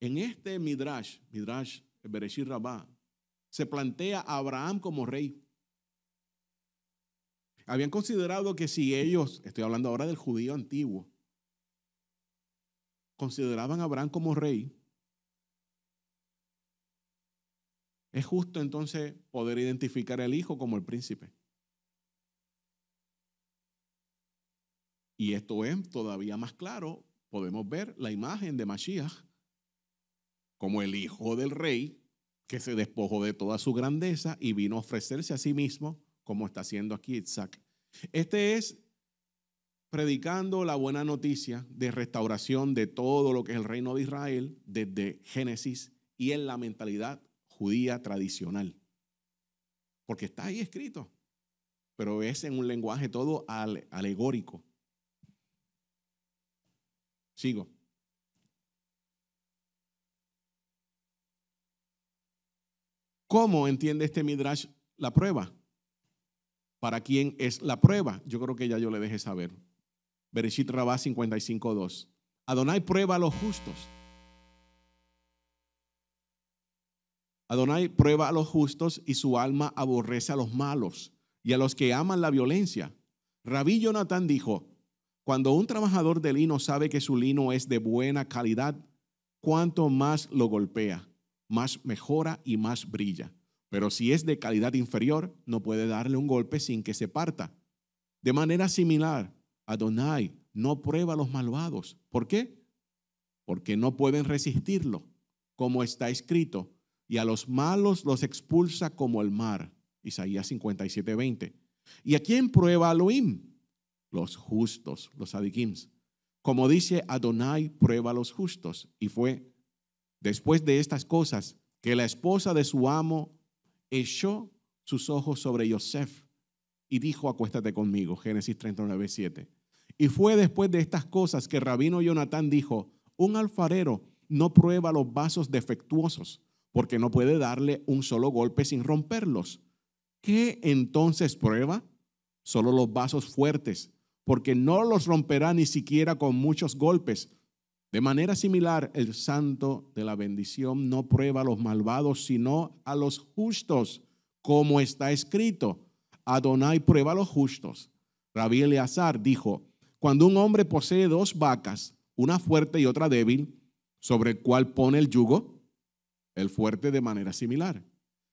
En este Midrash, Midrash Bereshit Rabbah, se plantea a Abraham como rey. Habían considerado que si ellos, estoy hablando ahora del judío antiguo, consideraban a Abraham como rey, es justo entonces poder identificar al hijo como el príncipe. Y esto es todavía más claro, podemos ver la imagen de Mashiach como el hijo del rey, que se despojó de toda su grandeza y vino a ofrecerse a sí mismo, como está haciendo aquí Isaac. Este es predicando la buena noticia de restauración de todo lo que es el reino de Israel desde Génesis y en la mentalidad judía tradicional. Porque está ahí escrito, pero es en un lenguaje todo alegórico. Sigo. ¿Cómo entiende este Midrash la prueba? ¿Para quién es la prueba? Yo creo que ya yo le dejé saber. Bereshit Rabá 55.2. Adonai prueba a los justos. Adonai prueba a los justos y su alma aborrece a los malos y a los que aman la violencia. Rabí Jonathan dijo, cuando un trabajador de lino sabe que su lino es de buena calidad, cuánto más lo golpea más mejora y más brilla. Pero si es de calidad inferior, no puede darle un golpe sin que se parta. De manera similar, Adonai no prueba a los malvados. ¿Por qué? Porque no pueden resistirlo, como está escrito, y a los malos los expulsa como el mar. Isaías 57, 20. ¿Y a quién prueba Elohim? Los justos, los adikims. Como dice Adonai, prueba a los justos. Y fue Después de estas cosas, que la esposa de su amo echó sus ojos sobre Joseph y dijo, acuéstate conmigo, Génesis 39, 7. Y fue después de estas cosas que Rabino Jonatán dijo, un alfarero no prueba los vasos defectuosos, porque no puede darle un solo golpe sin romperlos. ¿Qué entonces prueba? Solo los vasos fuertes, porque no los romperá ni siquiera con muchos golpes, de manera similar, el santo de la bendición no prueba a los malvados, sino a los justos, como está escrito. Adonai prueba a los justos. Rabí Eleazar dijo, cuando un hombre posee dos vacas, una fuerte y otra débil, sobre el cual pone el yugo, el fuerte de manera similar.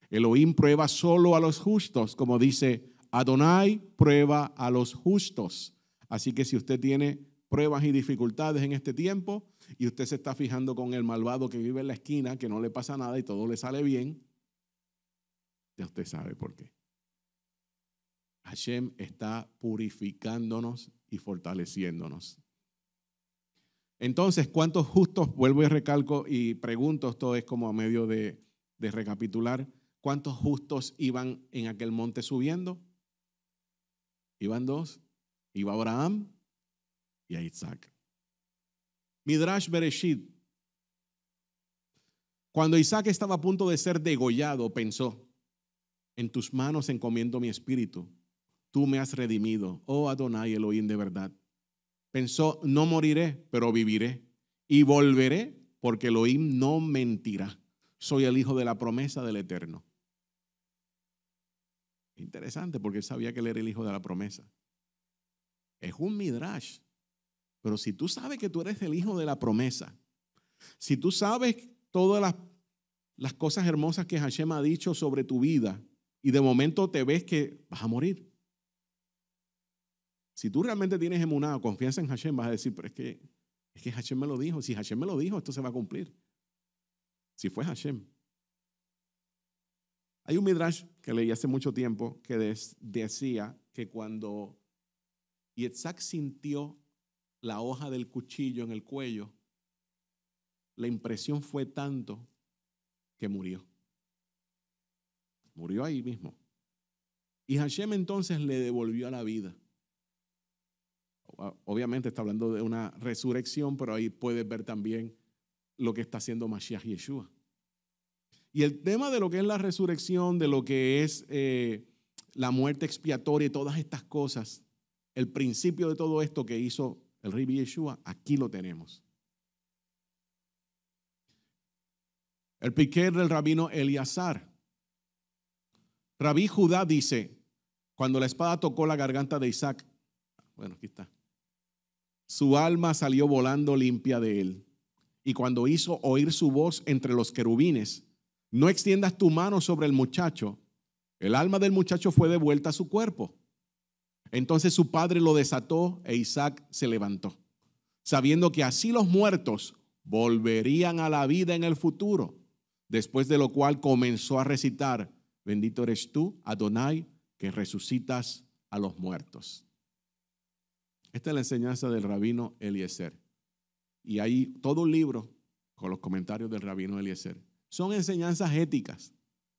Elohim prueba solo a los justos, como dice Adonai prueba a los justos. Así que si usted tiene pruebas y dificultades en este tiempo y usted se está fijando con el malvado que vive en la esquina, que no le pasa nada y todo le sale bien, ya usted sabe por qué. Hashem está purificándonos y fortaleciéndonos. Entonces, ¿cuántos justos, vuelvo y recalco y pregunto, esto es como a medio de, de recapitular, ¿cuántos justos iban en aquel monte subiendo? Iban dos, iba Abraham y a Isaac. Midrash Bereshit. Cuando Isaac estaba a punto de ser degollado, pensó, en tus manos encomiendo mi espíritu, tú me has redimido, oh Adonai Elohim de verdad. Pensó, no moriré, pero viviré y volveré porque Elohim no mentirá. Soy el hijo de la promesa del Eterno. Interesante porque él sabía que él era el hijo de la promesa. Es un midrash. Pero si tú sabes que tú eres el hijo de la promesa, si tú sabes todas las, cosas hermosas que Hashem ha dicho sobre tu vida y de momento te ves que vas a morir. Si tú realmente tienes emunado, confianza en Hashem, vas a decir, pero es que, es que Hashem me lo dijo. Si Hashem me lo dijo, esto se va a cumplir. Si fue Hashem. Hay un midrash que leí hace mucho tiempo que decía que cuando Yitzhak sintió la hoja del cuchillo en el cuello, la impresión fue tanto que murió. Murió ahí mismo. Y Hashem entonces le devolvió a la vida. Obviamente está hablando de una resurrección, pero ahí puedes ver también lo que está haciendo Mashiach Yeshua. Y el tema de lo que es la resurrección, de lo que es eh, la muerte expiatoria y todas estas cosas, el principio de todo esto que hizo el rey Yeshua, aquí lo tenemos. El piquer del rabino Eleazar. Rabí Judá dice, cuando la espada tocó la garganta de Isaac, bueno, aquí está, su alma salió volando limpia de él. Y cuando hizo oír su voz entre los querubines, no extiendas tu mano sobre el muchacho, el alma del muchacho fue devuelta a su cuerpo. Entonces su padre lo desató e Isaac se levantó, sabiendo que así los muertos volverían a la vida en el futuro, después de lo cual comenzó a recitar, bendito eres tú, Adonai, que resucitas a los muertos. Esta es la enseñanza del rabino Eliezer. Y hay todo un libro con los comentarios del rabino Eliezer. Son enseñanzas éticas.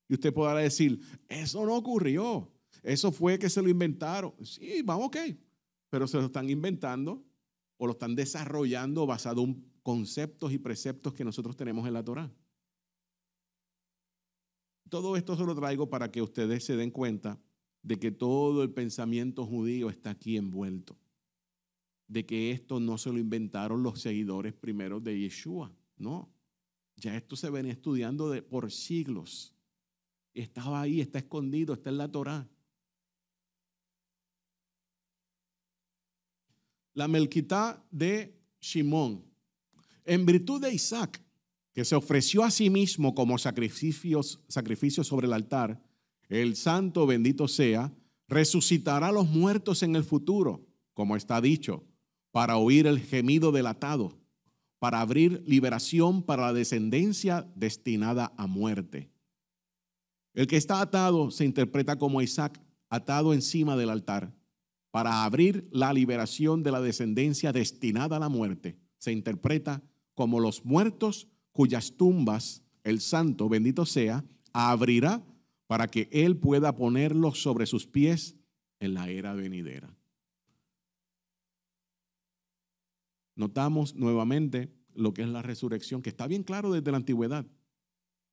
Y usted podrá decir, eso no ocurrió. Eso fue que se lo inventaron. Sí, vamos, ok. Pero se lo están inventando o lo están desarrollando basado en conceptos y preceptos que nosotros tenemos en la Torá. Todo esto se lo traigo para que ustedes se den cuenta de que todo el pensamiento judío está aquí envuelto, de que esto no se lo inventaron los seguidores primeros de Yeshua, no. Ya esto se venía estudiando de, por siglos. Estaba ahí, está escondido, está en la Torá. la Melquita de Shimón. en virtud de Isaac, que se ofreció a sí mismo como sacrificio, sacrificio sobre el altar, el santo bendito sea, resucitará a los muertos en el futuro, como está dicho, para oír el gemido del atado, para abrir liberación para la descendencia destinada a muerte. El que está atado se interpreta como Isaac, atado encima del altar para abrir la liberación de la descendencia destinada a la muerte, se interpreta como los muertos cuyas tumbas el santo, bendito sea, abrirá para que él pueda ponerlos sobre sus pies en la era venidera. Notamos nuevamente lo que es la resurrección, que está bien claro desde la antigüedad,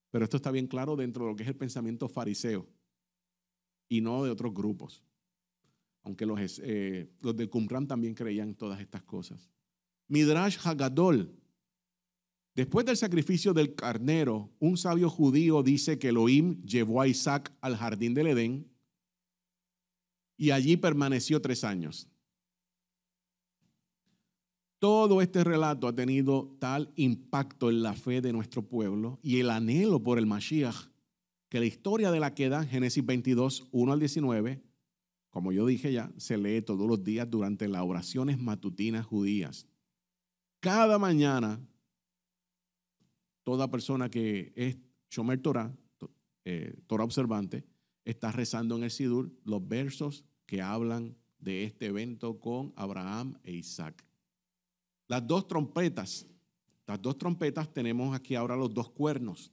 pero esto está bien claro dentro de lo que es el pensamiento fariseo y no de otros grupos aunque los, eh, los del Qumran también creían todas estas cosas. Midrash Hagadol. Después del sacrificio del carnero, un sabio judío dice que Elohim llevó a Isaac al jardín del Edén y allí permaneció tres años. Todo este relato ha tenido tal impacto en la fe de nuestro pueblo y el anhelo por el Mashiach que la historia de la queda, Génesis 22, 1 al 19, como yo dije ya, se lee todos los días durante las oraciones matutinas judías. Cada mañana, toda persona que es Shomer Torah, eh, Torah observante, está rezando en el Sidur los versos que hablan de este evento con Abraham e Isaac. Las dos trompetas, las dos trompetas tenemos aquí ahora los dos cuernos.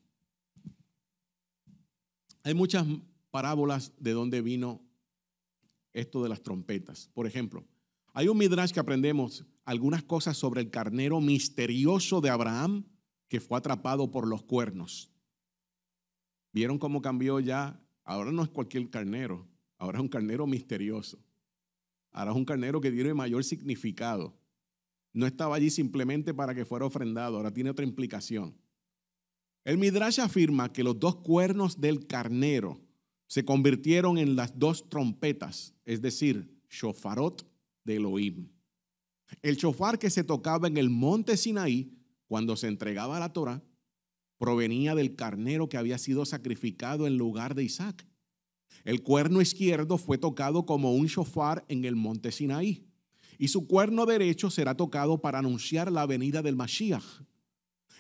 Hay muchas parábolas de dónde vino esto de las trompetas. Por ejemplo, hay un midrash que aprendemos algunas cosas sobre el carnero misterioso de Abraham que fue atrapado por los cuernos. ¿Vieron cómo cambió ya? Ahora no es cualquier carnero, ahora es un carnero misterioso. Ahora es un carnero que tiene mayor significado. No estaba allí simplemente para que fuera ofrendado, ahora tiene otra implicación. El Midrash afirma que los dos cuernos del carnero se convirtieron en las dos trompetas, es decir, shofarot de Elohim. El shofar que se tocaba en el monte Sinaí cuando se entregaba la Torah provenía del carnero que había sido sacrificado en lugar de Isaac. El cuerno izquierdo fue tocado como un shofar en el monte Sinaí y su cuerno derecho será tocado para anunciar la venida del Mashiach.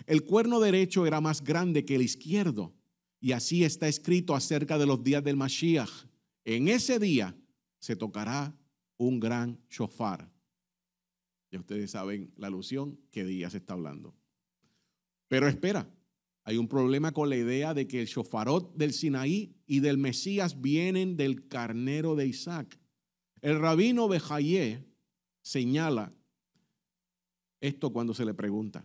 El cuerno derecho era más grande que el izquierdo y así está escrito acerca de los días del Mashiach. En ese día se tocará un gran shofar. Ya ustedes saben la alusión, qué día se está hablando. Pero espera, hay un problema con la idea de que el shofarot del Sinaí y del Mesías vienen del carnero de Isaac. El rabino Bejayé señala esto cuando se le pregunta.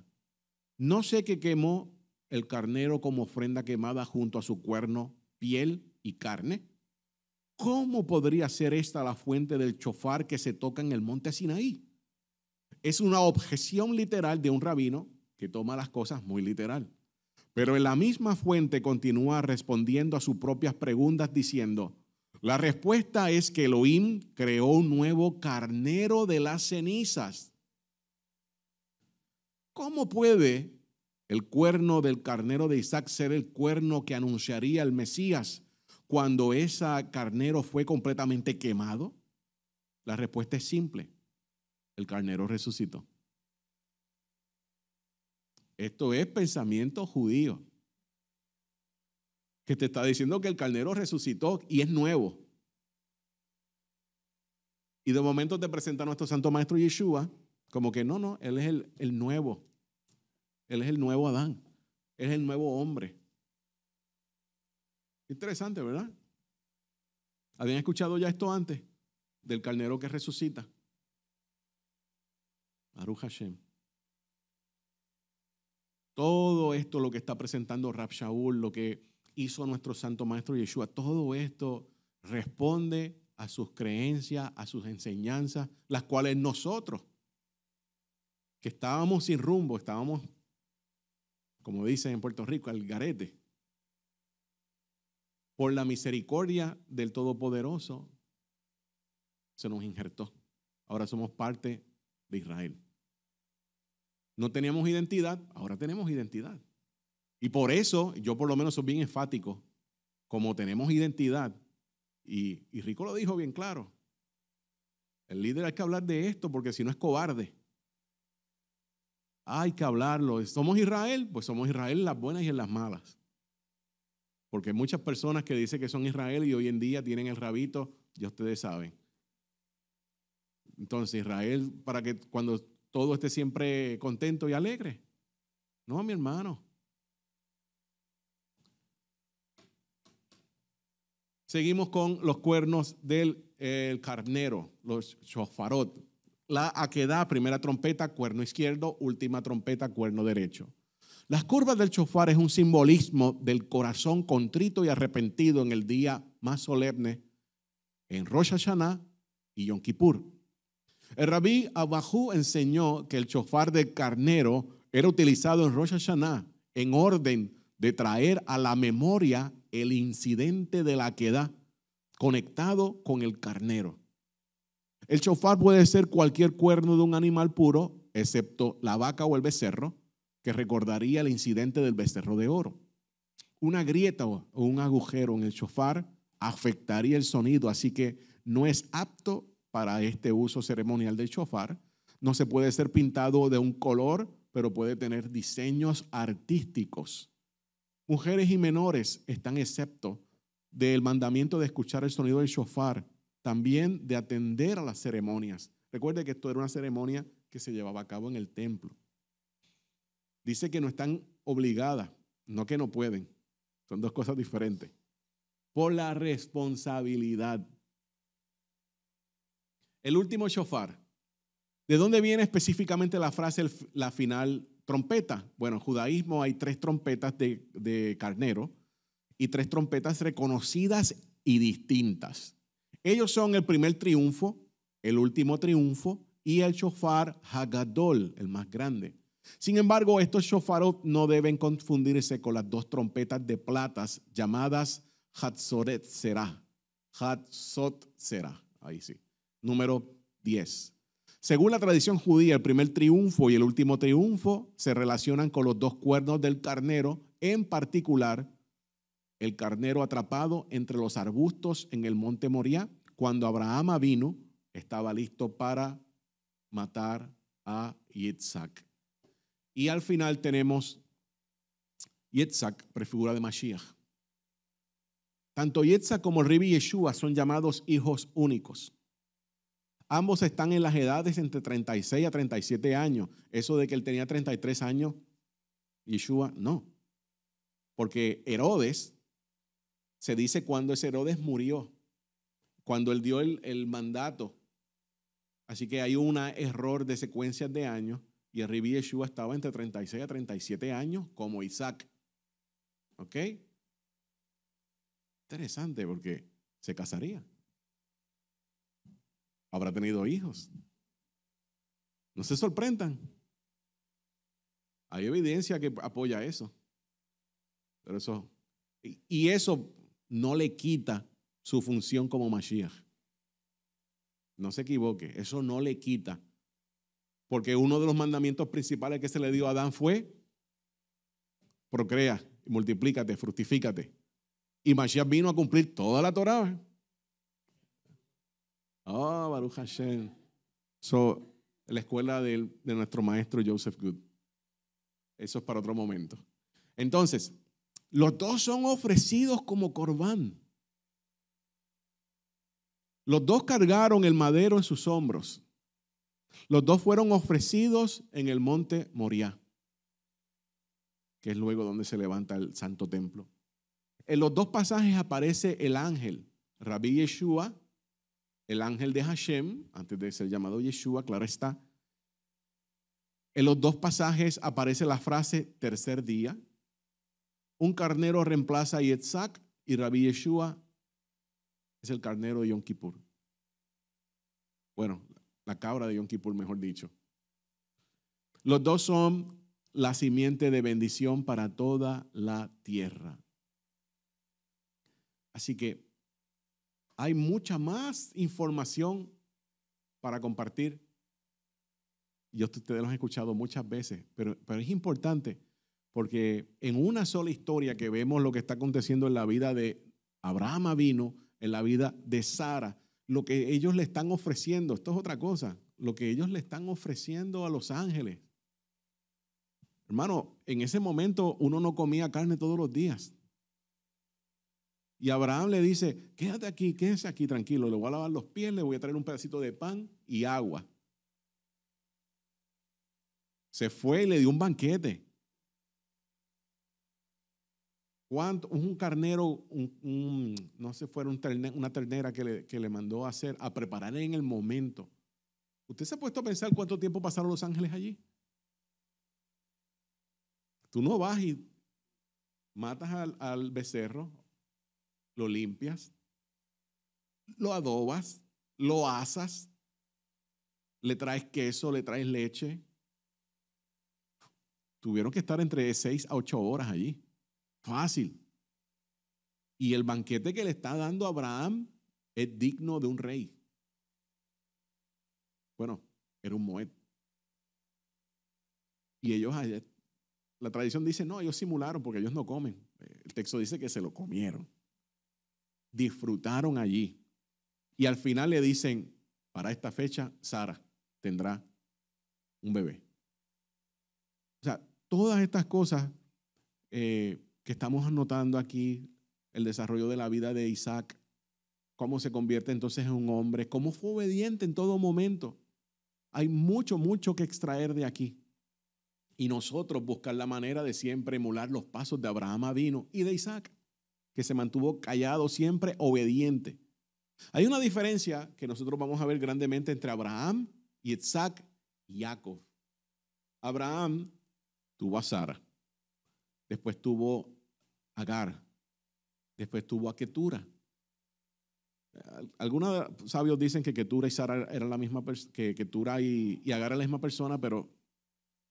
No sé qué quemó el carnero como ofrenda quemada junto a su cuerno, piel y carne? ¿Cómo podría ser esta la fuente del chofar que se toca en el monte Sinaí? Es una objeción literal de un rabino que toma las cosas muy literal. Pero en la misma fuente continúa respondiendo a sus propias preguntas diciendo, la respuesta es que Elohim creó un nuevo carnero de las cenizas. ¿Cómo puede el cuerno del carnero de Isaac será el cuerno que anunciaría el Mesías cuando ese carnero fue completamente quemado. La respuesta es simple. El carnero resucitó. Esto es pensamiento judío. Que te está diciendo que el carnero resucitó y es nuevo. Y de momento te presenta a nuestro santo maestro Yeshua como que no, no, él es el nuevo. Él es el nuevo Adán. es el nuevo hombre. Interesante, ¿verdad? ¿Habían escuchado ya esto antes? Del carnero que resucita. Maru Hashem. Todo esto lo que está presentando Rab Shaul, lo que hizo nuestro santo maestro Yeshua, todo esto responde a sus creencias, a sus enseñanzas, las cuales nosotros, que estábamos sin rumbo, estábamos como dicen en Puerto Rico, el garete. Por la misericordia del Todopoderoso se nos injertó. Ahora somos parte de Israel. No teníamos identidad, ahora tenemos identidad. Y por eso yo por lo menos soy bien enfático, como tenemos identidad, y, y Rico lo dijo bien claro, el líder hay que hablar de esto porque si no es cobarde. Hay que hablarlo. ¿Somos Israel? Pues somos Israel en las buenas y en las malas. Porque muchas personas que dicen que son Israel y hoy en día tienen el rabito, ya ustedes saben. Entonces, Israel, para que cuando todo esté siempre contento y alegre. No, mi hermano. Seguimos con los cuernos del carnero, los shofarot la aquedad, primera trompeta, cuerno izquierdo, última trompeta, cuerno derecho. Las curvas del chofar es un simbolismo del corazón contrito y arrepentido en el día más solemne en Rosh Hashanah y Yom Kippur. El rabí Abajú enseñó que el chofar de carnero era utilizado en Rosh Hashanah en orden de traer a la memoria el incidente de la queda conectado con el carnero. El chofar puede ser cualquier cuerno de un animal puro, excepto la vaca o el becerro, que recordaría el incidente del becerro de oro. Una grieta o un agujero en el chofar afectaría el sonido, así que no es apto para este uso ceremonial del chofar No se puede ser pintado de un color, pero puede tener diseños artísticos. Mujeres y menores están excepto del mandamiento de escuchar el sonido del chofar también de atender a las ceremonias. Recuerde que esto era una ceremonia que se llevaba a cabo en el templo. Dice que no están obligadas, no que no pueden, son dos cosas diferentes, por la responsabilidad. El último shofar. ¿De dónde viene específicamente la frase, la final trompeta? Bueno, en judaísmo hay tres trompetas de, de carnero y tres trompetas reconocidas y distintas. Ellos son el primer triunfo, el último triunfo y el shofar Hagadol, el más grande. Sin embargo, estos shofarot no deben confundirse con las dos trompetas de platas llamadas Hatzoret Será. ahí sí. Número 10. Según la tradición judía, el primer triunfo y el último triunfo se relacionan con los dos cuernos del carnero, en particular el carnero atrapado entre los arbustos en el monte Moria cuando Abraham vino, estaba listo para matar a Yitzhak. Y al final tenemos Yitzhak, prefigura de Mashiach. Tanto Yitzhak como Ribi Yeshua son llamados hijos únicos. Ambos están en las edades entre 36 a 37 años. Eso de que él tenía 33 años, Yeshua, no. Porque Herodes, se dice cuando ese Herodes murió cuando él dio el, mandato. Así que hay un error de secuencias de años y el Yeshua estaba entre 36 a 37 años como Isaac. ¿Ok? Interesante porque se casaría. Habrá tenido hijos. No se sorprendan. Hay evidencia que apoya eso. Pero eso y eso no le quita su función como Mashiach. No se equivoque, eso no le quita. Porque uno de los mandamientos principales que se le dio a Adán fue, procrea, multiplícate, fructifícate. Y Mashiach vino a cumplir toda la Torah. oh, Baruch Hashem. So, la escuela de, de nuestro maestro Joseph Good. Eso es para otro momento. Entonces, los dos son ofrecidos como corbán. Los dos cargaron el madero en sus hombros. Los dos fueron ofrecidos en el monte Moriah, que es luego donde se levanta el santo templo. En los dos pasajes aparece el ángel, Rabí Yeshua, el ángel de Hashem, antes de ser llamado Yeshua, claro está. En los dos pasajes aparece la frase tercer día. Un carnero reemplaza a Yitzhak y Rabí Yeshua es el carnero de Yom Kippur. Bueno, la cabra de Yom Kippur, mejor dicho. Los dos son la simiente de bendición para toda la tierra. Así que hay mucha más información para compartir. Yo ustedes lo han escuchado muchas veces, pero, pero es importante porque en una sola historia que vemos lo que está aconteciendo en la vida de Abraham vino, en la vida de Sara, lo que ellos le están ofreciendo, esto es otra cosa, lo que ellos le están ofreciendo a los ángeles. Hermano, en ese momento uno no comía carne todos los días. Y Abraham le dice, quédate aquí, quédese aquí tranquilo, le voy a lavar los pies, le voy a traer un pedacito de pan y agua. Se fue y le dio un banquete un carnero, no sé, fuera una ternera que le, mandó a hacer, a preparar en el momento. ¿Usted se ha puesto a pensar cuánto tiempo pasaron los ángeles allí? Tú no vas y matas al, al becerro, lo limpias, lo adobas, lo asas, le traes queso, le traes leche. Tuvieron que estar entre seis a ocho horas allí. Fácil. Y el banquete que le está dando Abraham es digno de un rey. Bueno, era un Moed. Y ellos, la tradición dice, no, ellos simularon porque ellos no comen. El texto dice que se lo comieron. Disfrutaron allí. Y al final le dicen, para esta fecha, Sara tendrá un bebé. O sea, todas estas cosas eh, que estamos anotando aquí el desarrollo de la vida de Isaac, cómo se convierte entonces en un hombre, cómo fue obediente en todo momento. Hay mucho, mucho que extraer de aquí. Y nosotros buscar la manera de siempre emular los pasos de Abraham Avino y de Isaac, que se mantuvo callado, siempre obediente. Hay una diferencia que nosotros vamos a ver grandemente entre Abraham y Isaac y Jacob. Abraham tuvo a Sara, después tuvo Agar. Después tuvo a Ketura. Algunos sabios dicen que Ketura y Sara eran la misma que Ketura y, Agar la misma persona, pero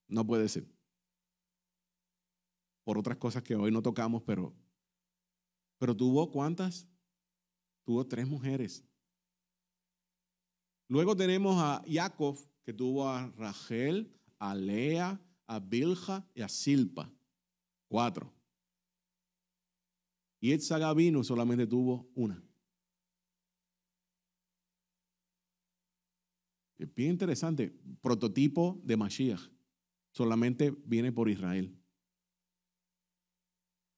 no puede ser. Por otras cosas que hoy no tocamos, pero, pero tuvo cuántas? Tuvo tres mujeres. Luego tenemos a Jacob, que tuvo a Rachel, a Lea, a Bilja y a Silpa. Cuatro. Y solamente tuvo una. Es bien interesante. Prototipo de Mashiach. Solamente viene por Israel.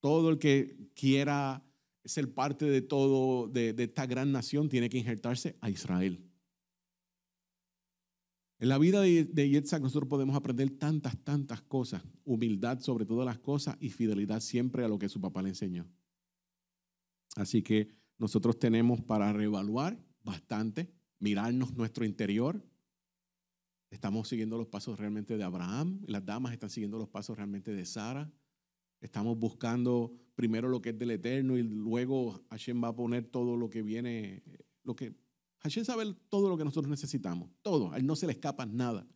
Todo el que quiera ser parte de todo, de, esta gran nación, tiene que injertarse a Israel. En la vida de, de nosotros podemos aprender tantas, tantas cosas. Humildad sobre todas las cosas y fidelidad siempre a lo que su papá le enseñó. Así que nosotros tenemos para reevaluar bastante, mirarnos nuestro interior. Estamos siguiendo los pasos realmente de Abraham, las damas están siguiendo los pasos realmente de Sara. Estamos buscando primero lo que es del eterno y luego Hashem va a poner todo lo que viene, lo que Hashem sabe todo lo que nosotros necesitamos, todo, a él no se le escapa nada,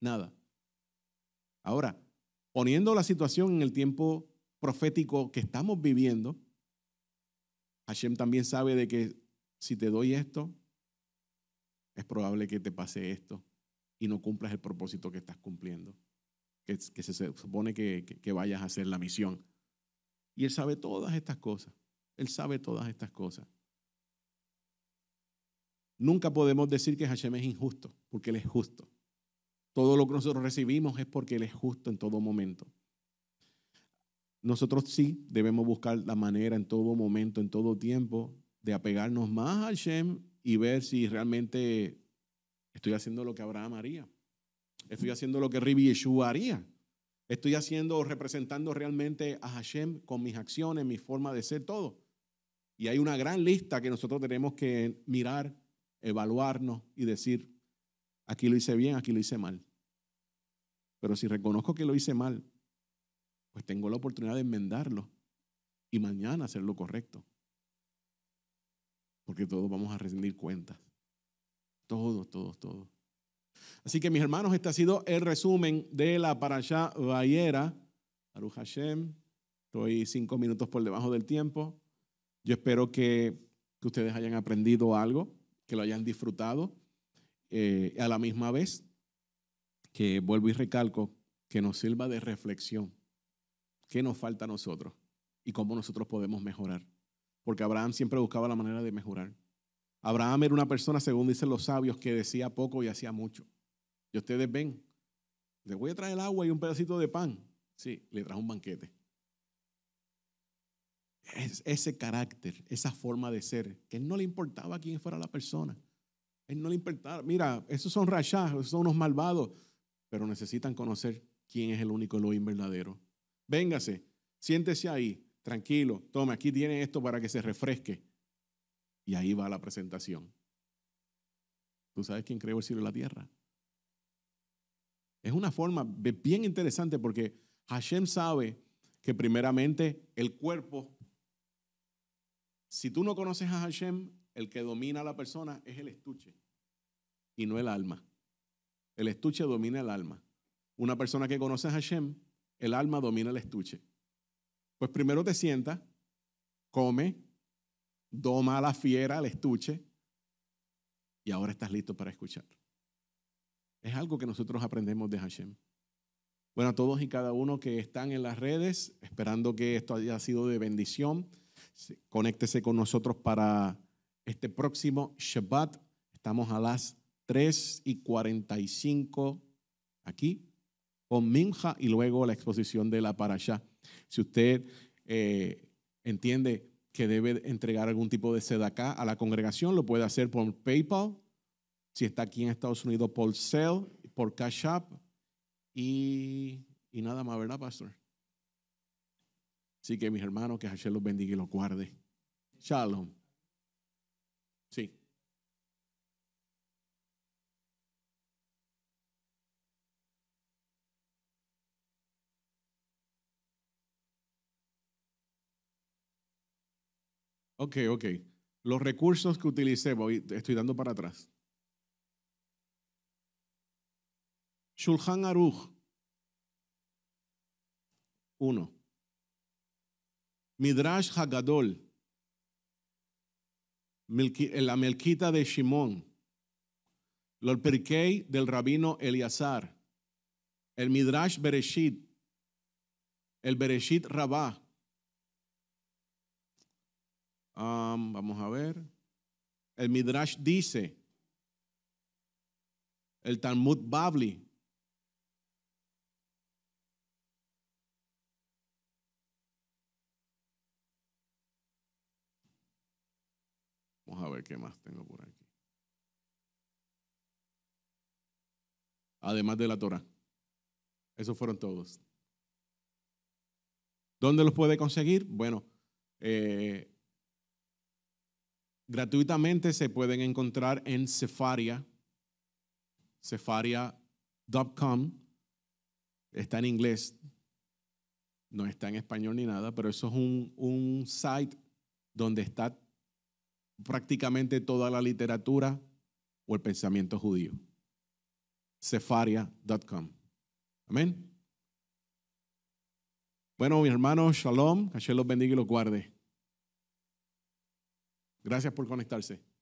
nada. Ahora, poniendo la situación en el tiempo profético que estamos viviendo, Hashem también sabe de que si te doy esto, es probable que te pase esto y no cumplas el propósito que estás cumpliendo, que, se supone que, que vayas a hacer la misión. Y Él sabe todas estas cosas. Él sabe todas estas cosas. Nunca podemos decir que Hashem es injusto, porque Él es justo. Todo lo que nosotros recibimos es porque Él es justo en todo momento. Nosotros sí debemos buscar la manera en todo momento, en todo tiempo, de apegarnos más a Hashem y ver si realmente estoy haciendo lo que Abraham haría. Estoy haciendo lo que Ribi Yeshua haría. Estoy haciendo, representando realmente a Hashem con mis acciones, mi forma de ser, todo. Y hay una gran lista que nosotros tenemos que mirar, evaluarnos y decir, aquí lo hice bien, aquí lo hice mal. Pero si reconozco que lo hice mal, pues tengo la oportunidad de enmendarlo y mañana hacer lo correcto. Porque todos vamos a rendir cuentas. Todos, todos, todos. Así que mis hermanos, este ha sido el resumen de la Parashá Bayera. Aru Hashem, estoy cinco minutos por debajo del tiempo. Yo espero que, que ustedes hayan aprendido algo, que lo hayan disfrutado. Eh, a la misma vez, que vuelvo y recalco, que nos sirva de reflexión qué nos falta a nosotros y cómo nosotros podemos mejorar. Porque Abraham siempre buscaba la manera de mejorar. Abraham era una persona, según dicen los sabios, que decía poco y hacía mucho. Y ustedes ven, le voy a traer el agua y un pedacito de pan. Sí, le trajo un banquete. ese carácter, esa forma de ser, que no le importaba quién fuera la persona. Él no le importaba, mira, esos son rachas, esos son unos malvados, pero necesitan conocer quién es el único Elohim verdadero Véngase, siéntese ahí, tranquilo, tome, aquí tiene esto para que se refresque. Y ahí va la presentación. ¿Tú sabes quién creó el cielo y la tierra? Es una forma bien interesante porque Hashem sabe que primeramente el cuerpo, si tú no conoces a Hashem, el que domina a la persona es el estuche y no el alma. El estuche domina el alma. Una persona que conoce a Hashem el alma domina el estuche. Pues primero te sientas, come, doma a la fiera, al estuche, y ahora estás listo para escuchar. Es algo que nosotros aprendemos de Hashem. Bueno, a todos y cada uno que están en las redes, esperando que esto haya sido de bendición, conéctese con nosotros para este próximo Shabbat. Estamos a las 3 y 45 aquí con Minja y luego la exposición de la Parashá. Si usted eh, entiende que debe entregar algún tipo de acá a la congregación, lo puede hacer por PayPal, si está aquí en Estados Unidos, por Sell, por Cash App y, y nada más, ¿verdad, Pastor? Así que mis hermanos, que Hashem los bendiga y los guarde. Shalom. Sí. Ok, ok. Los recursos que utilicé, voy, estoy dando para atrás. Shulhan Aruch. Uno. Midrash Hagadol. La Melquita de Shimón. Los del rabino Eliazar. El Midrash Bereshit. El Bereshit Rabá. Um, vamos a ver. El Midrash dice, el Talmud Babli, Vamos a ver qué más tengo por aquí. Además de la Torah. Esos fueron todos. ¿Dónde los puede conseguir? Bueno, eh, gratuitamente se pueden encontrar en Cefaria, cefaria.com. Está en inglés, no está en español ni nada, pero eso es un, site donde está prácticamente toda la literatura o el pensamiento judío. Cefaria.com. Amén. Bueno, mis hermanos, shalom. Que los bendiga y los guarde. Gracias por conectarse.